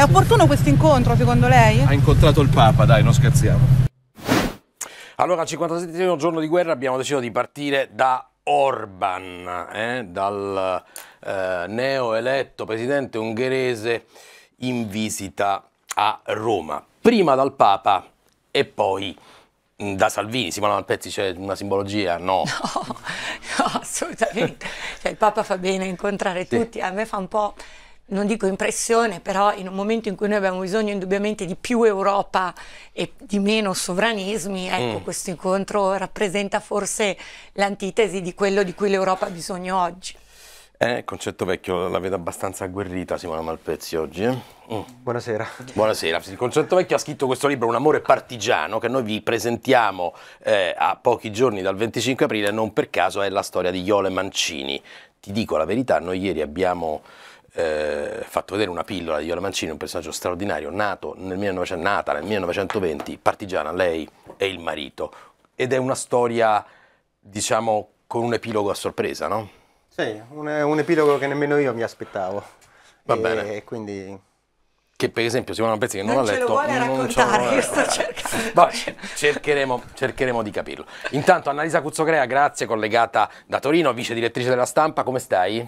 È opportuno questo incontro secondo lei? Ha incontrato il Papa, dai, non scherziamo. Allora, al 57 giorno di guerra abbiamo deciso di partire da Orban, eh? dal eh, neoeletto presidente ungherese in visita a Roma. Prima dal Papa e poi mm, da Salvini, Simona Malpezzi c'è una simbologia? No. no, no assolutamente. Cioè, il Papa fa bene incontrare sì. tutti, a me fa un po' non dico impressione, però in un momento in cui noi abbiamo bisogno indubbiamente di più Europa e di meno sovranismi, ecco, mm. questo incontro rappresenta forse l'antitesi di quello di cui l'Europa ha bisogno oggi. Eh, concetto vecchio, la vedo abbastanza agguerrita Simona Malpezzi oggi. Eh? Mm. Buonasera. Buonasera. Il concetto vecchio ha scritto questo libro, Un amore partigiano, che noi vi presentiamo eh, a pochi giorni dal 25 aprile, non per caso è la storia di Iole Mancini. Ti dico la verità, noi ieri abbiamo eh, fatto vedere una pillola di Viola Mancini, un personaggio straordinario, nato nel 1900, nata nel 1920, partigiana, lei e il marito. Ed è una storia, diciamo, con un epilogo a sorpresa, no? Sì, un, un epilogo che nemmeno io mi aspettavo. Va e, bene. E quindi... Che per esempio, se uno pezzi che non, non l'ha letto... non ce lo vuole raccontare, sto cercando. Va, cercheremo, cercheremo di capirlo. Intanto Annalisa Cuzzocrea, grazie, collegata da Torino, vice direttrice della stampa, come stai?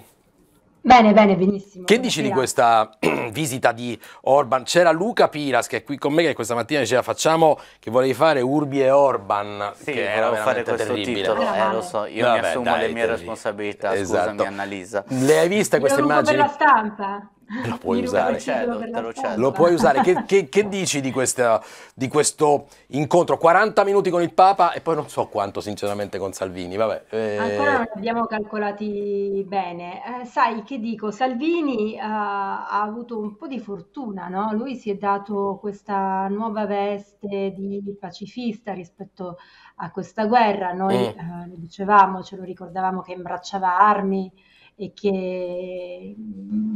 Bene, bene, benissimo. Che dici di questa visita di Orban? C'era Luca Piras che è qui con me che questa mattina diceva facciamo che volevi fare Urbi e Orban. Sì, che era fare questo terribile. titolo, eh, lo so, io Vabbè, mi assumo dai, le mie terribile. responsabilità, esatto. scusami Annalisa. Le hai viste queste Io immagini? per la stampa. Lo puoi usare, cedo, te lo, cedo. lo puoi usare. Che, che, che dici di, questa, di, questo incontro? 40 minuti con il Papa e poi non so quanto sinceramente con Salvini, vabbè. Eh... Ancora non abbiamo calcolati bene. Eh, sai che dico, Salvini eh, ha avuto un po' di fortuna, no? Lui si è dato questa nuova veste di pacifista rispetto a questa guerra. Noi mm. Eh, lo dicevamo, ce lo ricordavamo che imbracciava armi e che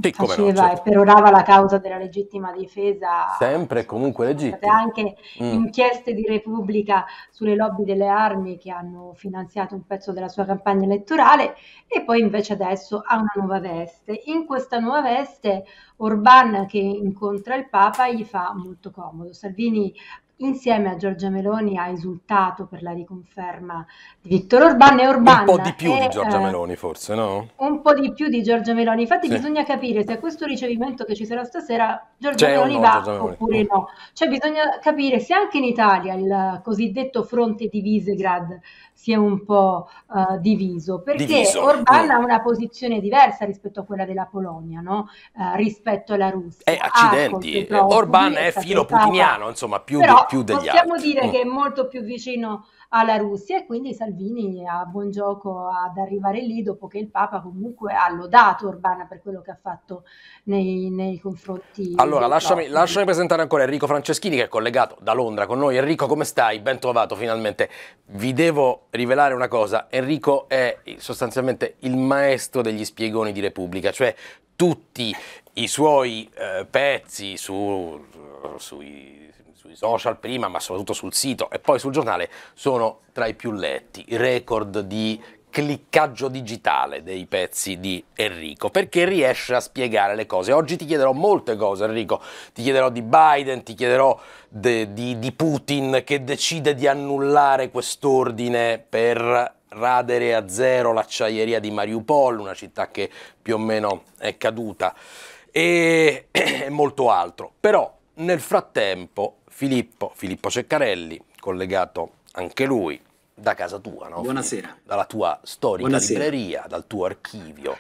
sì, faceva no, certo. e perorava la causa della legittima difesa. Sempre e comunque legittima. Anche mm. inchieste di Repubblica sulle lobby delle armi che hanno finanziato un pezzo della sua campagna elettorale e poi invece adesso ha una nuova veste. In questa nuova veste Orban che incontra il Papa gli fa molto comodo. Salvini insieme a Giorgia Meloni ha esultato per la riconferma di Vittorio Orbán e Orban. Un po' di più è, di eh, Giorgia eh, Meloni forse, no? Un po' di più di Giorgia Meloni, infatti sì. bisogna capire se a questo ricevimento che ci sarà stasera Giorgia Meloni no, va Giorgia Meloni. oppure no. Cioè bisogna capire se anche in Italia il cosiddetto fronte di Visegrad si è un po' uh, diviso, perché diviso. Orban mm. ha una posizione diversa rispetto a quella della Polonia, no? uh, rispetto alla Russia. Eh, accidenti, Orbán è filo putiniano, insomma, più però, di più degli possiamo altri. Possiamo dire mm. che è molto più vicino alla Russia e quindi Salvini ha buon gioco ad arrivare lì dopo che il Papa comunque ha lodato Urbana per quello che ha fatto nei, nei confronti. Allora lasciami, lasciami, presentare ancora Enrico Franceschini che è collegato da Londra con noi. Enrico come stai? Ben trovato finalmente. Vi devo rivelare una cosa, Enrico è sostanzialmente il maestro degli spiegoni di Repubblica, cioè tutti i suoi eh, pezzi su, sui sui social prima, ma soprattutto sul sito e poi sul giornale, sono tra i più letti. Record di cliccaggio digitale dei pezzi di Enrico, perché riesce a spiegare le cose. Oggi ti chiederò molte cose, Enrico. Ti chiederò di Biden, ti chiederò de, di, di Putin che decide di annullare quest'ordine per radere a zero l'acciaieria di Mariupol, una città che più o meno è caduta, e, e molto altro. Però nel frattempo Filippo, Filippo Ceccarelli, collegato anche lui da casa tua, no? Buonasera. Dalla tua storica Buonasera. libreria, dal tuo archivio,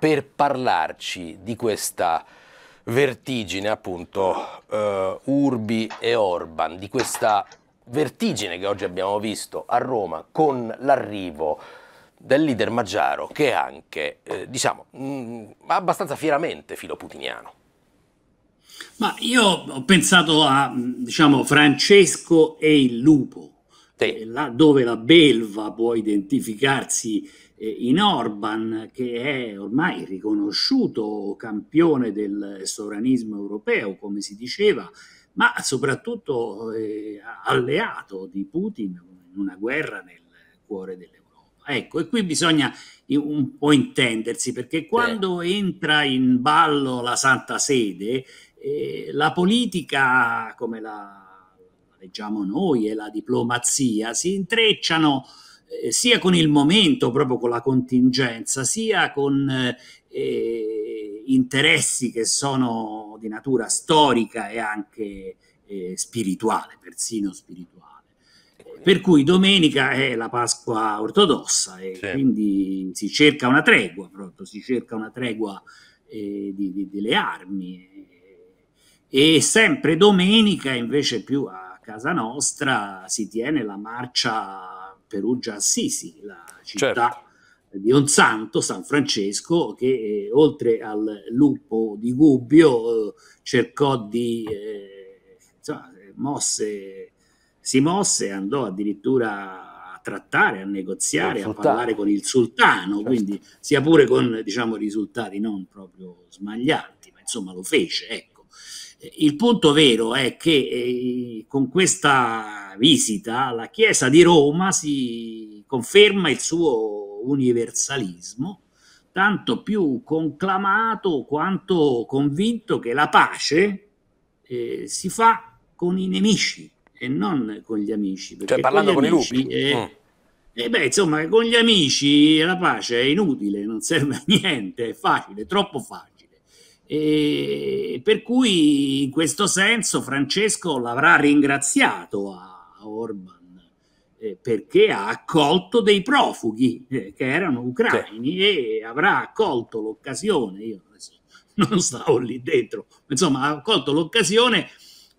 per parlarci di questa vertigine, appunto, eh, Urbi e Orban, di questa vertigine che oggi abbiamo visto a Roma con l'arrivo del leader Maggiaro che è anche, eh, diciamo, mh, mm, abbastanza fieramente filoputiniano. Ma io ho pensato a, diciamo, Francesco e il lupo, sì. Eh, là dove la belva può identificarsi eh, in Orban, che è ormai riconosciuto campione del sovranismo europeo, come si diceva, ma soprattutto eh, alleato di Putin in una guerra nel cuore dell'Europa. Ecco, e qui bisogna un po' intendersi, perché quando sì. entra in ballo la Santa Sede, e la politica, come la, leggiamo noi, e la diplomazia si intrecciano eh, sia con il momento, proprio con la contingenza, sia con eh, eh, interessi che sono di natura storica e anche eh, spirituale, persino spirituale. Per cui domenica è la Pasqua ortodossa e sì. Certo. quindi si cerca una tregua, pronto, si cerca una tregua eh, di, di, delle armi, e sempre domenica, invece più a casa nostra, si tiene la marcia Perugia-Assisi, la città certo. di un santo, San Francesco, che eh, oltre al lupo di Gubbio eh, cercò di... Eh, insomma, mosse, si mosse, andò addirittura a trattare, a negoziare, a parlare con il sultano, certo. quindi sia pure con diciamo, risultati non proprio smaglianti, ma insomma lo fece. Eh. Il punto vero è che eh, con questa visita la Chiesa di Roma si conferma il suo universalismo, tanto più conclamato quanto convinto che la pace eh, si fa con i nemici e non con gli amici. Cioè parlando con, con, i lupi. Eh, mm. E eh, beh, insomma, con gli amici la pace è inutile, non serve a niente, è facile, è troppo facile. E per cui in questo senso Francesco l'avrà ringraziato a Orban eh, perché ha accolto dei profughi eh, che erano ucraini sì. e avrà accolto l'occasione, io non stavo lì dentro, insomma ha accolto l'occasione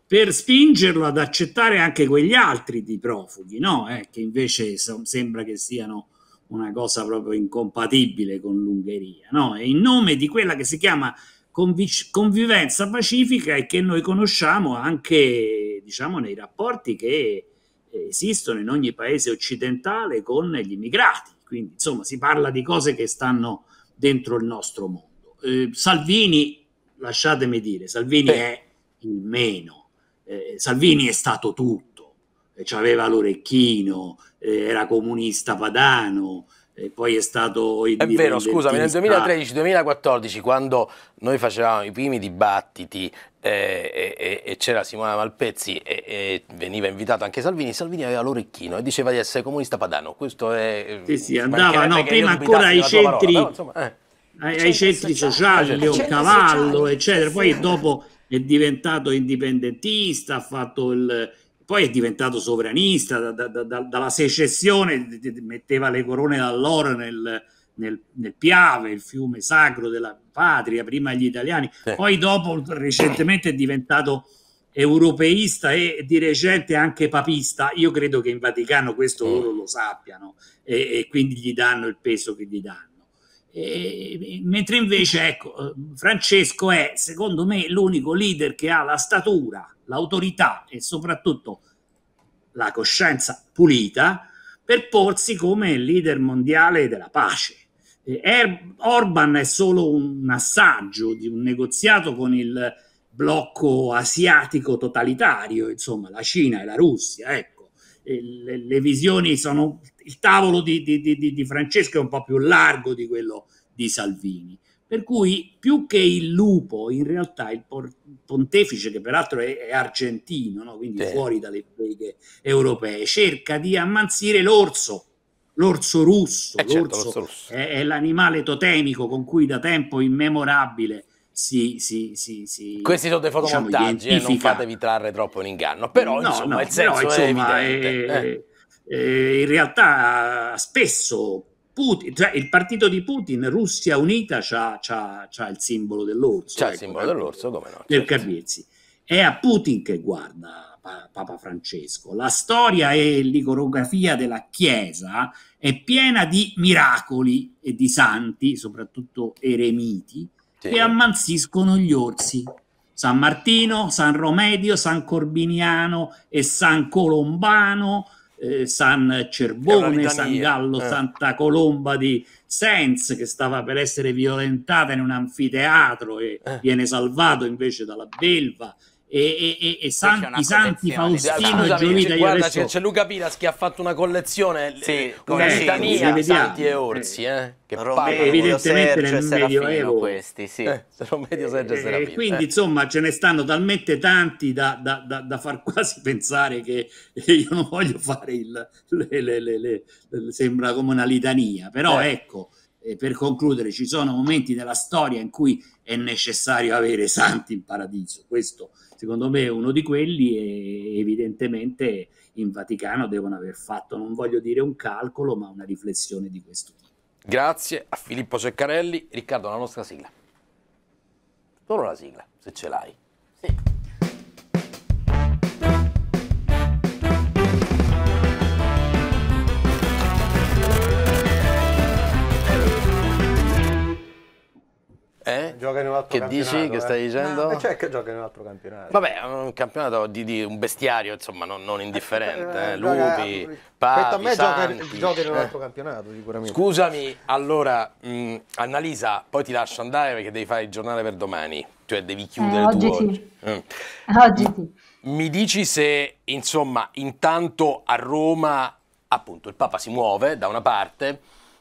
per spingerlo ad accettare anche quegli altri di profughi, no? eh, che invece sembra che siano una cosa proprio incompatibile con l'Ungheria, no? e in nome di quella che si chiama convic- convivenza pacifica e che noi conosciamo anche diciamo, nei rapporti che eh, esistono in ogni paese occidentale con gli immigrati. Quindi insomma si parla di cose che stanno dentro il nostro mondo. Eh, Salvini, lasciatemi dire, Salvini Beh. è il meno. Eh, Salvini è stato tutto, eh, aveva l'orecchino, eh, era comunista padano, e poi è stato È vero, scusami, nel 2013-2014 quando noi facevamo i primi dibattiti eh, eh, e, c'era Simona Malpezzi e, eh, veniva invitato anche Salvini, Salvini aveva l'orecchino e diceva di essere comunista padano. Questo è eh, Sì, sì, andava no, prima ancora ai centri parola, però, insomma, eh. ai, ai centri sociali, Leon Cavallo, sociali. eccetera, poi dopo è diventato indipendentista, ha fatto il poi è diventato sovranista, da, da, da, dalla secessione metteva le corone d'alloro nel, nel, nel, Piave, il fiume sacro della patria, prima gli italiani, sì. poi dopo recentemente è diventato europeista e di recente anche papista. Io credo che in Vaticano questo sì. Mm. loro lo sappiano e, e, quindi gli danno il peso che gli danno. E, mentre invece, ecco, eh, Francesco è secondo me l'unico leader che ha la statura l'autorità e soprattutto la coscienza pulita per porsi come leader mondiale della pace. Er- Orban è solo un assaggio di un negoziato con il blocco asiatico totalitario, insomma la Cina e la Russia, ecco. E le, le, visioni sono, il tavolo di, di, di, di Francesco è un po' più largo di quello di Salvini. Per cui più che il lupo, in realtà il pontefice, che peraltro è, è argentino, no? quindi sì. fuori dalle pleghe europee, cerca di ammanzire l'orso, l'orso russo. Eh certo, l'orso, certo, l'orso russo. È, è, l'animale totemico con cui da tempo immemorabile si... si, si, si Questi sono dei diciamo, fotomontaggi, diciamo, eh, non fatevi trarre troppo in inganno, però no, insomma no, il senso però, insomma, è, è eh, eh. eh. in realtà spesso Putin, cioè il partito di Putin, Russia Unita, ha il simbolo dell'orso. C'ha ecco, il simbolo eh, dell'orso, come no? Del certo. Carriezzi. È a Putin che guarda pa- Papa Francesco. La storia e l'iconografia della Chiesa è piena di miracoli e di santi, soprattutto eremiti, sì. che ammanziscono gli orsi. San Martino, San Romedio, San Corbiniano e San Colombano eh, San Cerbone, San Gallo, eh. Santa Colomba di Sens che stava per essere violentata in un anfiteatro e eh. viene salvato invece dalla belva e, e, e San, i Santi Faustino Scusami, e Giovita guarda c'è, c'è, Luca Pilas che ha fatto una collezione sì, una eh, litania sì, Santi e eh. Orsi eh, che Romeo, eh, evidentemente Sergio nel Medioevo questi sì. eh, Romeo, Sergio e eh, Serafino, quindi eh. insomma ce ne stanno talmente tanti da, da, da, da, far quasi pensare che io non voglio fare il le, le, le, sembra come una litania però ecco eh, per concludere, ci sono momenti nella storia in cui è necessario avere santi in paradiso. Questo, secondo me, è uno di quelli e evidentemente in Vaticano devono aver fatto, non voglio dire un calcolo, ma una riflessione di questo tipo. Grazie a Filippo Ceccarelli. Riccardo, la nostra sigla. Solo la sigla, se ce l'hai. Sì. Eh? Gioca in un altro che campionato. Dici? Eh? Che stai eh? dicendo? No, cioè che gioca in un altro campionato. Vabbè, un campionato di, di un bestiario, insomma, non, non indifferente. Eh, eh, eh Lupi, Papi, a me Santi. gioca, in un altro campionato, sicuramente. Scusami, allora, mh, Annalisa, poi ti lascio andare perché devi fare il giornale per domani. Cioè devi chiudere oggi tu sì. oggi. Mm. Oggi sì. Mi dici se, insomma, intanto a Roma, appunto, il Papa si muove da una parte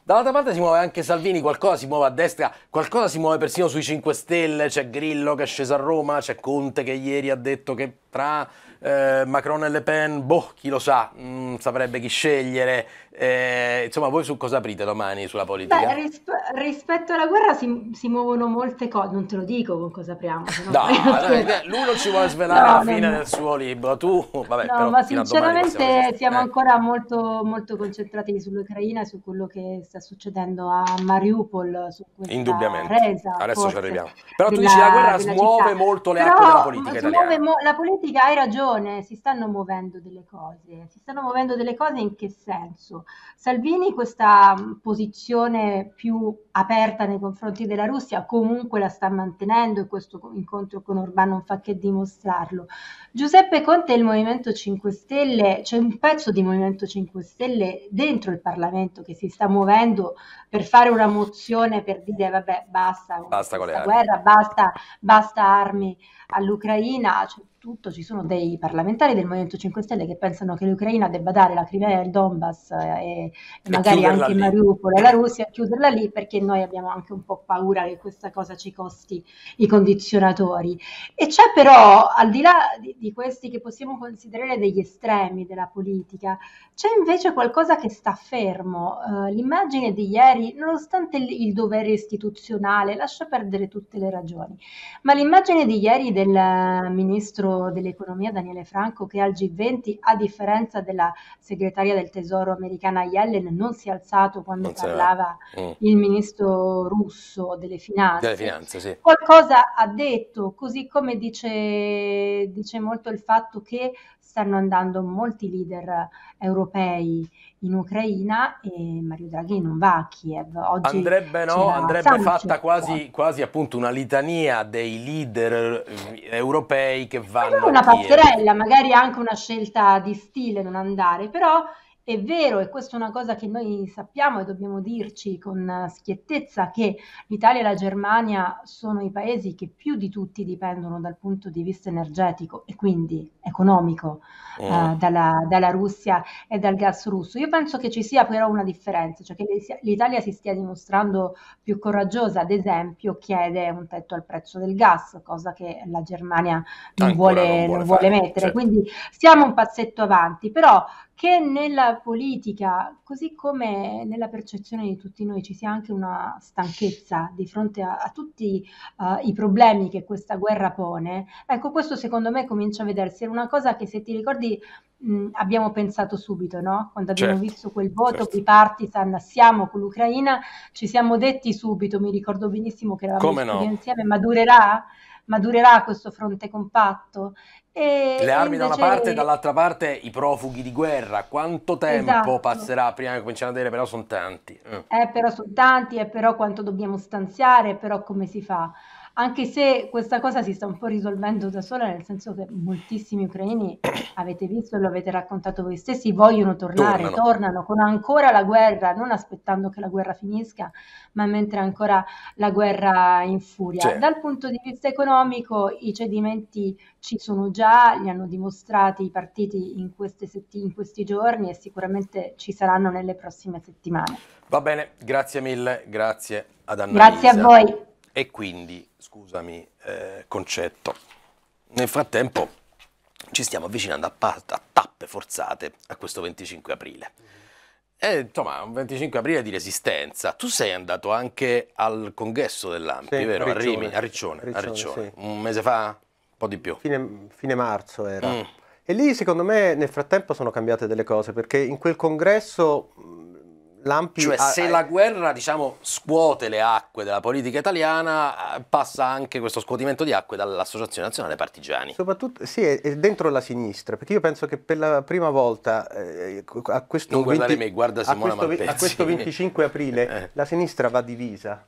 Dall'altra parte si muove anche Salvini, qualcosa si muove a destra, qualcosa si muove persino sui 5 Stelle, c'è Grillo che è sceso a Roma, c'è Conte che ieri ha detto che tra eh, Macron e Le Pen, boh, chi lo sa, mh, mm, saprebbe chi scegliere. Eh, insomma, voi su cosa aprite domani sulla politica? Beh, risp- rispetto alla guerra si, si, muovono molte cose, non te lo dico con cosa apriamo. No, no, perché... lui non ci vuole svelare no, la fine no. del suo libro, tu vabbè. No, però ma sinceramente siamo eh. ancora molto, molto concentrati sull'Ucraina e su quello che sta succedendo a Mariupol. Su Indubbiamente. Resa, Adesso forse, ci arriviamo. Però della, tu dici la guerra smuove città. molto le però, acque della politica italiana. Mo- la politica, hai ragione, si stanno muovendo delle cose. Si stanno muovendo delle cose in che senso? Salvini questa mm, posizione più aperta nei confronti della Russia comunque la sta mantenendo e questo incontro con Orbán non fa che dimostrarlo. Giuseppe Conte e il Movimento 5 Stelle, c'è un pezzo di Movimento 5 Stelle dentro il Parlamento che si sta muovendo per fare una mozione per dire vabbè basta, basta con la guerra, basta, basta armi all'Ucraina, cioè, tutto ci sono dei parlamentari del Movimento 5 Stelle che pensano che l'Ucraina debba dare la Crimea e il Donbass eh, e, e magari anche Mariupol e la Russia, chiuderla lì perché noi abbiamo anche un po' paura che questa cosa ci costi i condizionatori. E c'è però, al di là di, di questi che possiamo considerare degli estremi della politica, c'è invece qualcosa che sta fermo. Uh, l'immagine di ieri, nonostante il, il dovere istituzionale, lascia perdere tutte le ragioni, ma l'immagine di ieri del eh, ministro ministro dell'economia Daniele Franco che al G20, a differenza della segretaria del tesoro americana Yellen, non si è alzato quando parlava mm. il ministro russo delle finanze. Delle finanze sì. Qualcosa ha detto, così come dice, dice molto il fatto che stanno andando molti leader europei in Ucraina e Mario Draghi non va a Kiev. Oggi andrebbe, no, andrebbe fatta quasi, quasi, appunto una litania dei leader eh, europei che vanno. Una a Una passerella, magari anche una scelta di stile non andare, però è vero, e questa è una cosa che noi sappiamo e dobbiamo dirci con eh, schiettezza, che l'Italia e la Germania sono i paesi che più di tutti dipendono dal punto di vista energetico e quindi economico eh. Eh, dalla, dalla, Russia e dal gas russo. Io penso che ci sia però una differenza, cioè che l'Italia si stia dimostrando più coraggiosa, ad esempio chiede un tetto al prezzo del gas, cosa che la Germania non, vuole, non vuole, non vuole mettere. Certo. Quindi siamo un passetto avanti, però che nella politica, così come nella percezione di tutti noi, ci sia anche una stanchezza di fronte a, a tutti uh, i problemi che questa guerra pone, ecco questo secondo me comincia a vedersi. Era una cosa che se ti ricordi mh, abbiamo pensato subito, no? quando abbiamo certo, visto quel voto certo. bipartisan, siamo con l'Ucraina, ci siamo detti subito, mi ricordo benissimo che eravamo no? insieme, ma durerà? ma durerà questo fronte compatto? E Le armi invece... da una parte e dall'altra parte i profughi di guerra, quanto tempo esatto. passerà prima che cominciano a dire però sono tanti? Mm. Eh, però sono tanti, e eh, però quanto dobbiamo stanziare, però come si fa? anche se questa cosa si sta un po' risolvendo da sola, nel senso che moltissimi ucraini, avete visto e lo avete raccontato voi stessi, vogliono tornare, tornano. tornano. con ancora la guerra, non aspettando che la guerra finisca, ma mentre ancora la guerra infuria. Cioè. Dal punto di vista economico i cedimenti ci sono già, li hanno dimostrati i partiti in, sett- in questi giorni e sicuramente ci saranno nelle prossime settimane. Va bene, grazie mille, grazie ad Anna. Grazie a voi e quindi, scusami, eh, concetto. Nel frattempo ci stiamo avvicinando a, a, tappe forzate a questo 25 aprile. E, eh, insomma, un 25 aprile di resistenza. Tu sei andato anche al congresso dell'Ampi, sì, vero? A, Riccione, Rimini, a Riccione, Riccione, a Riccione. Sì. un mese fa? Un po' di più. Fine, fine marzo era. Mm. E lì secondo me nel frattempo sono cambiate delle cose perché in quel congresso Lampi cioè, se la guerra diciamo, scuote le acque della politica italiana, eh, passa anche questo scuotimento di acque dall'Associazione Nazionale Partigiani. Soprattutto, sì, è, dentro la sinistra, perché io penso che per la prima volta eh, a questo, 20, me, a questo, a questo 25 aprile eh. la sinistra va divisa.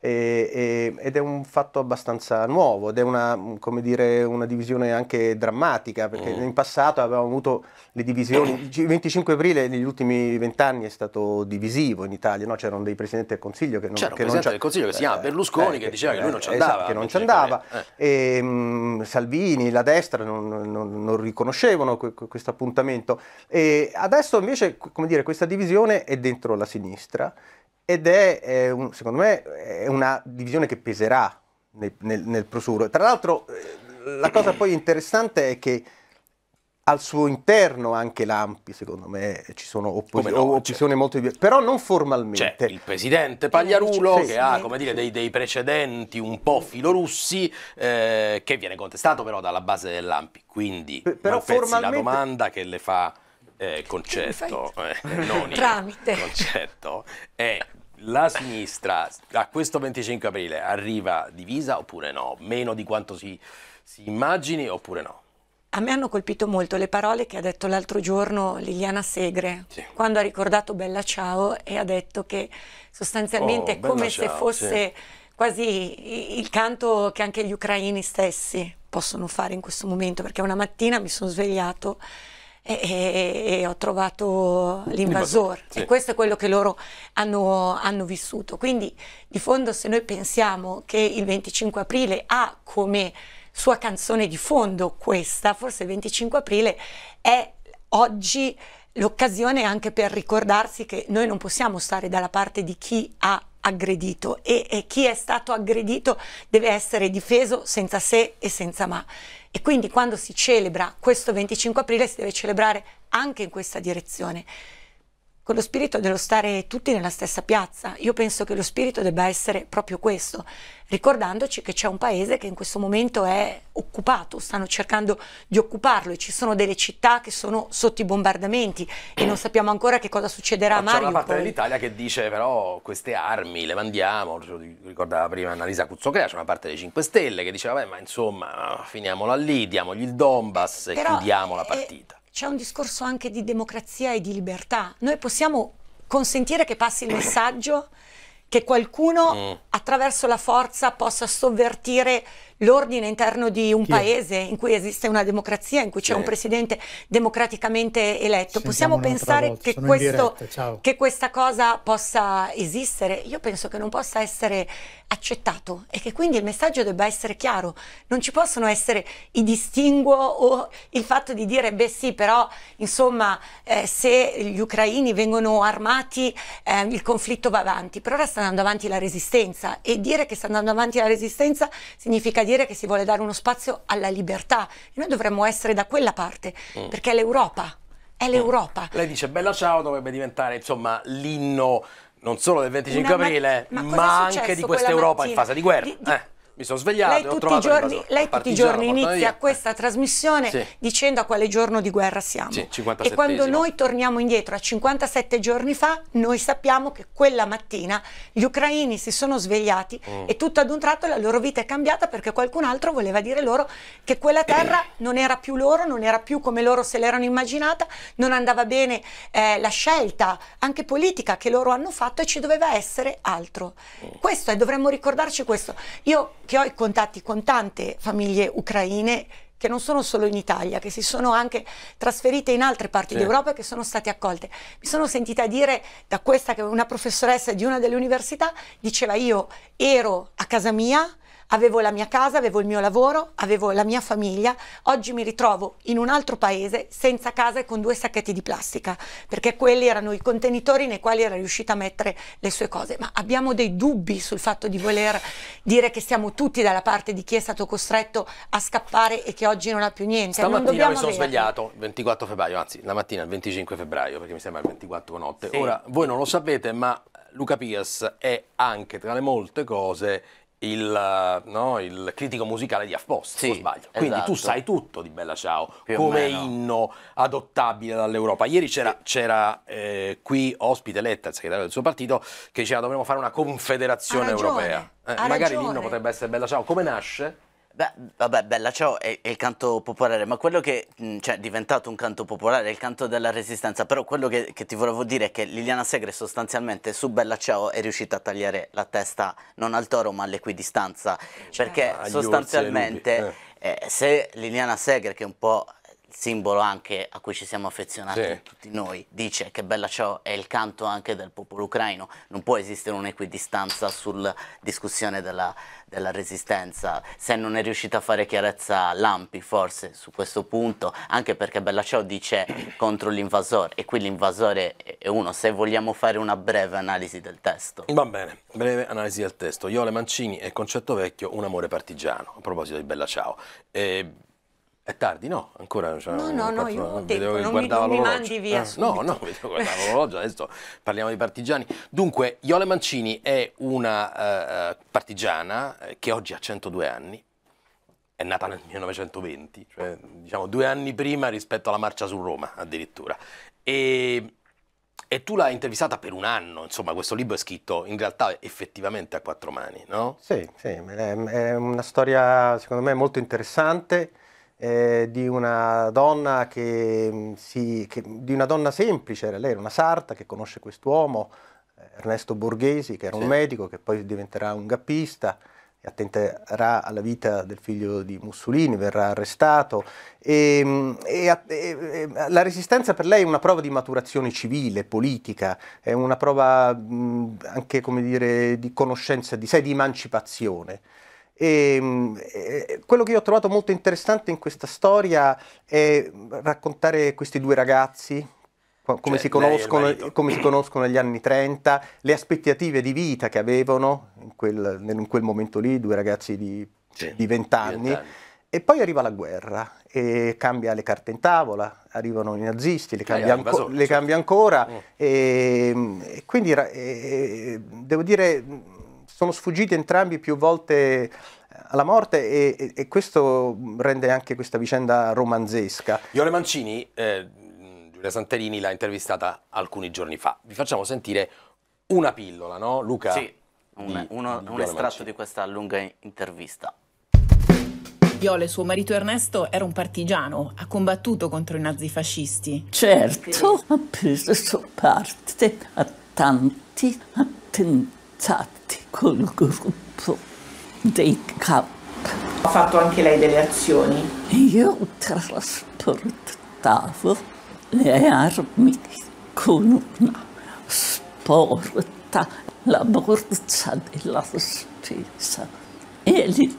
E, e, ed è un fatto abbastanza nuovo ed è una, dire, una divisione anche drammatica perché mm. in passato avevamo avuto le divisioni il 25 aprile negli ultimi vent'anni è stato divisivo in Italia no? c'erano dei presidenti del consiglio che non c'era un presidente del consiglio che si chiama eh, Berlusconi eh, che, diceva eh, che lui non eh, esatto, ci andava esatto, che non ci andava e, mh, Salvini la destra non, non, non riconoscevano questo appuntamento e adesso invece dire, questa divisione è dentro la sinistra ed è, è un, secondo me, è una divisione che peserà nel, nel, nel Prosuro. Tra l'altro, eh, la cosa poi interessante è che al suo interno anche l'AMPI, secondo me, ci sono oppos- no, cioè. opposizioni certo. molto diverse, però non formalmente. C'è cioè, il presidente Pagliarulo, sì, che ha come dire, dei, dei precedenti un po' filorussi, eh, che viene contestato però dalla base dell'AMPI, quindi però formalmente... la domanda che le fa eh, concetto, eh, noni, Tramite. concetto è la sinistra a questo 25 aprile arriva divisa oppure no? Meno di quanto si, si immagini oppure no? A me hanno colpito molto le parole che ha detto l'altro giorno Liliana Segre, sì. quando ha ricordato Bella Ciao e ha detto che sostanzialmente oh, è come ciao, se fosse sì. quasi il canto che anche gli ucraini stessi possono fare in questo momento, perché una mattina mi sono svegliato e, e, e ho trovato l'invasore sì. e questo è quello che loro hanno, hanno vissuto. Quindi di fondo se noi pensiamo che il 25 aprile ha come sua canzone di fondo questa, forse il 25 aprile è oggi l'occasione anche per ricordarsi che noi non possiamo stare dalla parte di chi ha aggredito e, e chi è stato aggredito deve essere difeso senza se e senza ma. E quindi quando si celebra questo 25 aprile si deve celebrare anche in questa direzione con lo spirito dello stare tutti nella stessa piazza. Io penso che lo spirito debba essere proprio questo, ricordandoci che c'è un paese che in questo momento è occupato, stanno cercando di occuparlo e ci sono delle città che sono sotto i bombardamenti e non sappiamo ancora che cosa succederà a Mario. C'è una parte dell'Italia che dice però queste armi le mandiamo, ricordava prima Annalisa Cuzzocrea, c'è una parte dei 5 Stelle che diceva vabbè ma insomma finiamola lì, diamogli il Donbass e però, chiudiamo la partita. Eh, c'è un discorso anche di democrazia e di libertà. Noi possiamo consentire che passi il messaggio che qualcuno mm. attraverso la forza possa sovvertire l'ordine interno di un Chi paese è? in cui esiste una democrazia, in cui c'è un presidente democraticamente eletto. Sentiamo Possiamo pensare che, questo, che questa cosa possa esistere? Io penso che non possa essere accettato e che quindi il messaggio debba essere chiaro. Non ci possono essere i distinguo o il fatto di dire beh sì, però insomma eh, se gli ucraini vengono armati eh, il conflitto va avanti, però ora sta andando avanti la resistenza e dire che sta andando avanti la resistenza significa dire che si vuole dare uno spazio alla libertà. E Noi dovremmo essere da quella parte, mm. perché è l'Europa. È mm. l'Europa. Mm. Lei dice bella ciao dovrebbe diventare insomma l'inno non solo del 25 Una, aprile, ma, ma anche di questa Europa in fase di guerra. Di, di, eh mi sono svegliato. Lei tutti i giorni, lei tutti i giorni inizia questa trasmissione sì. dicendo a quale giorno di guerra siamo. Sì, e quando noi torniamo indietro a 57 giorni fa, noi sappiamo che quella mattina gli ucraini si sono svegliati mm. e tutto ad un tratto la loro vita è cambiata perché qualcun altro voleva dire loro che quella terra non era più loro, non era più come loro se l'erano immaginata, non andava bene eh, la scelta anche politica che loro hanno fatto e ci doveva essere altro. Mm. Questo è, dovremmo ricordarci questo. Io che ho i contatti con tante famiglie ucraine che non sono solo in Italia, che si sono anche trasferite in altre parti sì. d'Europa e che sono state accolte. Mi sono sentita dire da questa che una professoressa di una delle università diceva io ero a casa mia Avevo la mia casa, avevo il mio lavoro, avevo la mia famiglia. Oggi mi ritrovo in un altro paese senza casa e con due sacchetti di plastica, perché quelli erano i contenitori nei quali era riuscita a mettere le sue cose. Ma abbiamo dei dubbi sul fatto di voler dire che siamo tutti dalla parte di chi è stato costretto a scappare e che oggi non ha più niente. Stamattina mi sono svegliato il 24 febbraio, anzi la mattina il 25 febbraio, perché mi sembra il 24 notte. Sì. Ora, voi non lo sapete, ma Luca Pias è anche tra le molte cose il, no, il, critico musicale di Afpost, sì, sbaglio. Quindi esatto. tu sai tutto di Bella Ciao, Più come inno adottabile dall'Europa. Ieri c'era, c'era eh, qui ospite Letta, il segretario del suo partito, che diceva dovremmo fare una confederazione europea. Eh, magari l'inno potrebbe essere Bella Ciao. Come nasce? Beh, vabbè, Bella Ciao è, è, il canto popolare, ma quello che cioè, è diventato un canto popolare è il canto della resistenza, però quello che, che ti volevo dire è che Liliana Segre sostanzialmente su Bella Ciao è riuscita a tagliare la testa non al toro ma all'equidistanza, cioè, perché sostanzialmente... Eh. eh, se Liliana Segre, che un po' simbolo anche a cui ci siamo affezionati sì. tutti noi, dice che bella ciò è il canto anche del popolo ucraino, non può esistere un'equidistanza sulla discussione della, della, resistenza, se non è riuscita a fare chiarezza Lampi forse su questo punto, anche perché bella ciò dice contro l'invasore e qui l'invasore è uno, se vogliamo fare una breve analisi del testo. Va bene, breve analisi del testo, Iole Mancini e Concetto Vecchio, un amore partigiano, a proposito di bella ciao. E è tardi, no? Ancora cioè, non c'è No, no, no, io ho detto, non, mi, non mi mandi via eh, No, no, vedevo guardavo l'orologio, adesso parliamo di partigiani. Dunque, Iole Mancini è una uh, partigiana eh, che oggi ha 102 anni, è nata nel 1920, cioè diciamo due anni prima rispetto alla marcia su Roma addirittura. E, e tu l'hai intervistata per un anno, insomma questo libro è scritto in realtà effettivamente a quattro mani, no? Sì, sì, è una storia secondo me molto interessante eh, di una donna che, mm, si, che, di una donna semplice, lei era una sarta che conosce quest'uomo, eh, Ernesto Borghesi, che era sì. un medico, che poi diventerà un gappista e attenterà alla vita del figlio di Mussolini, verrà arrestato. E, mm, e, e, la resistenza per lei è una prova di maturazione civile, politica, è una prova mh, mm, anche come dire, di conoscenza di sé, di emancipazione. E, ehm, eh, quello che io ho trovato molto interessante in questa storia è raccontare questi due ragazzi, come, cioè, si eh, come, si conoscono, negli anni 30, le aspettative di vita che avevano in quel, in quel momento lì, due ragazzi di, sì, di 20 anni. E poi arriva la guerra e cambia le carte in tavola, arrivano i nazisti, le eh, cambia, anco le certo. cambia ancora. Mm. E, e, quindi e, devo dire sono sfuggiti entrambi più volte eh, alla morte e, e, e, questo rende anche questa vicenda romanzesca. Iole Mancini, eh, Giulia Santerini l'ha intervistata alcuni giorni fa. Vi facciamo sentire una pillola, no Luca? Sì, un, di, uno, di un estratto Mancini. di questa lunga intervista. Viole, suo marito Ernesto, era un partigiano, ha combattuto contro i nazifascisti. Certo, ha preso parte a tanti attentati contatti col gruppo dei CAP. Ha fatto anche lei delle azioni? Io trasportavo le armi con una sporta, la borsa della spesa e li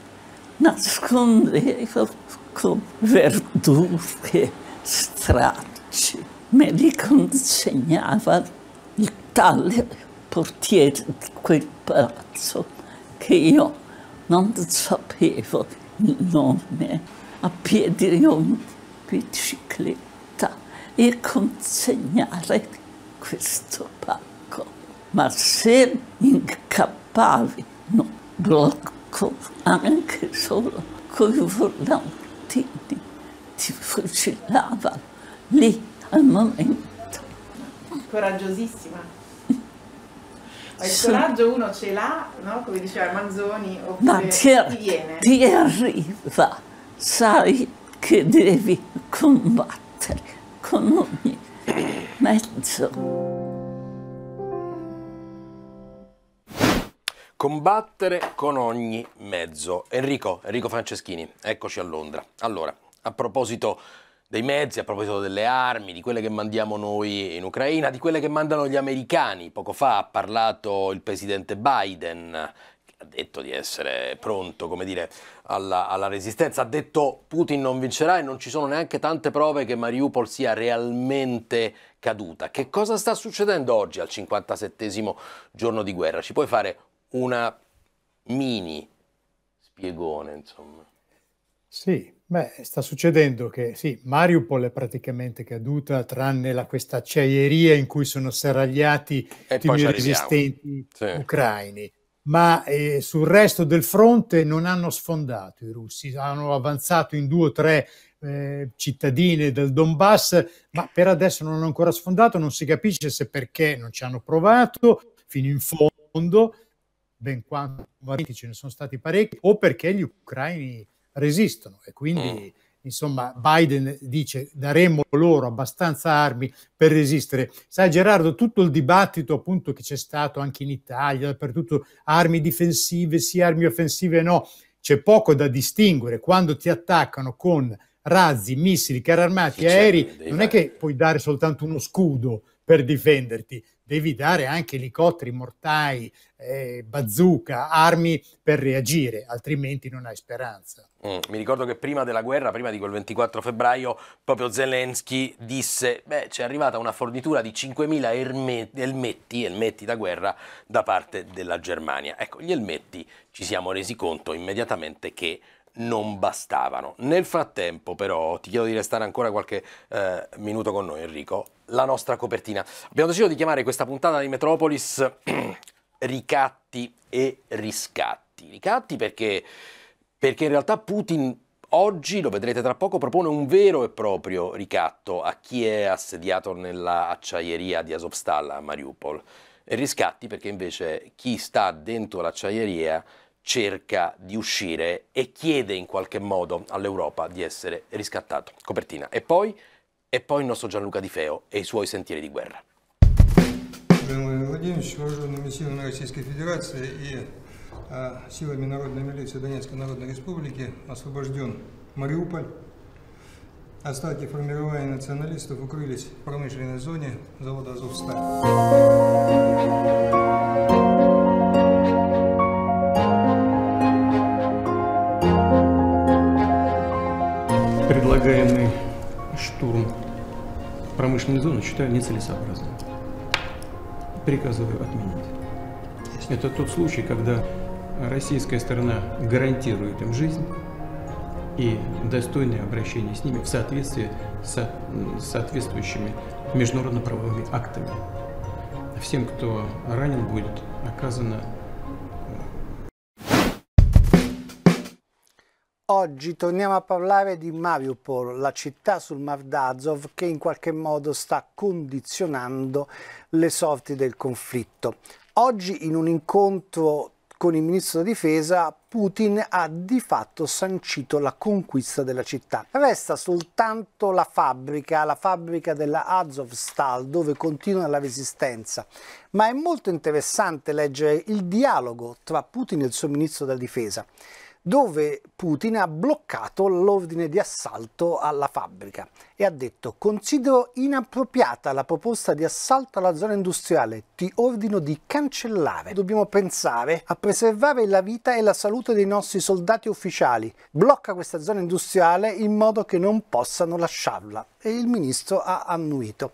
nascondevo con verdure, stracci. Me li consegnava il tale portiere di quel palazzo che io non sapevo il nome, a piedi di in bicicletta e consegnare questo pacco. Ma se incappavi in un blocco, anche solo con i volantini, ti fucilavano lì al momento. Coraggiosissima il coraggio uno ce l'ha, no? come diceva Manzoni, oppure Ma ti viene? Ti arriva, sai che devi combattere con ogni mezzo. Combattere con ogni mezzo. Enrico, Enrico Franceschini, eccoci a Londra. Allora, a proposito dei mezzi, a proposito delle armi, di quelle che mandiamo noi in Ucraina, di quelle che mandano gli americani. Poco fa ha parlato il presidente Biden, che ha detto di essere pronto, come dire, alla, alla resistenza. Ha detto Putin non vincerà e non ci sono neanche tante prove che Mariupol sia realmente caduta. Che cosa sta succedendo oggi al 57 giorno di guerra? Ci puoi fare una mini spiegone, insomma? Sì, Beh, sta succedendo che sì, Mariupol è praticamente caduta, tranne la, questa acciaieria in cui sono serragliati i resistenti sì. ucraini. Ma eh, sul resto del fronte non hanno sfondato i russi, hanno avanzato in due o tre eh, cittadine del Donbass, ma per adesso non hanno ancora sfondato, non si capisce se perché non ci hanno provato fino in fondo, ben quanto ce ne sono stati parecchi, o perché gli ucraini resistono e quindi mm. insomma Biden dice daremo loro abbastanza armi per resistere. Sai Gerardo, tutto il dibattito appunto che c'è stato anche in Italia, dappertutto armi difensive, sì, armi offensive no, c'è poco da distinguere quando ti attaccano con razzi, missili, carri armati, aerei, non è che puoi dare soltanto uno scudo, per difenderti, devi dare anche elicotteri, mortai, eh, bazooka, armi per reagire, altrimenti non hai speranza. Mm, mi ricordo che prima della guerra, prima di quel 24 febbraio, proprio Zelensky disse, beh, c'è arrivata una fornitura di 5.000 elmetti, elmetti da guerra da parte della Germania. Ecco, gli elmetti ci siamo resi conto immediatamente che non bastavano. Nel frattempo però ti chiedo di restare ancora qualche eh, minuto con noi Enrico, la nostra copertina. Abbiamo deciso di chiamare questa puntata di Metropolis ricatti e riscatti. Ricatti perché, perché in realtà Putin Oggi, lo vedrete tra poco, propone un vero e proprio ricatto a chi è assediato nella acciaieria di Azovstal a Mariupol. E riscatti perché invece chi sta dentro l'acciaieria cerca di uscire e chiede in qualche modo all'Europa di essere riscattato. Copertina. E poi, e poi il nostro Gianluca Di Feo e i suoi sentieri di guerra. Владимир Владимирович, вооруженными силами Российской Федерации и э, силами Народной милиции Донецкой Народной Республики освобожден Мариуполь. Остатки формирования националистов укрылись в промышленной зоне завода «Азовсталь». предлагаемый штурм промышленной зоны считаю нецелесообразным. Приказываю отменить. Это тот случай, когда российская сторона гарантирует им жизнь и достойное обращение с ними в соответствии с соответствующими международно-правовыми актами. Всем, кто ранен, будет оказана oggi torniamo a parlare di Mariupol, la città sul Mar d'Azov che in qualche modo sta condizionando le sorti del conflitto. Oggi in un incontro con il ministro della difesa Putin ha di fatto sancito la conquista della città. Resta soltanto la fabbrica, la fabbrica della Azovstal dove continua la resistenza, ma è molto interessante leggere il dialogo tra Putin e il suo ministro della difesa dove Putin ha bloccato l'ordine di assalto alla fabbrica e ha detto considero inappropriata la proposta di assalto alla zona industriale, ti ordino di cancellare. Dobbiamo pensare a preservare la vita e la salute dei nostri soldati ufficiali, blocca questa zona industriale in modo che non possano lasciarla e il ministro ha annuito.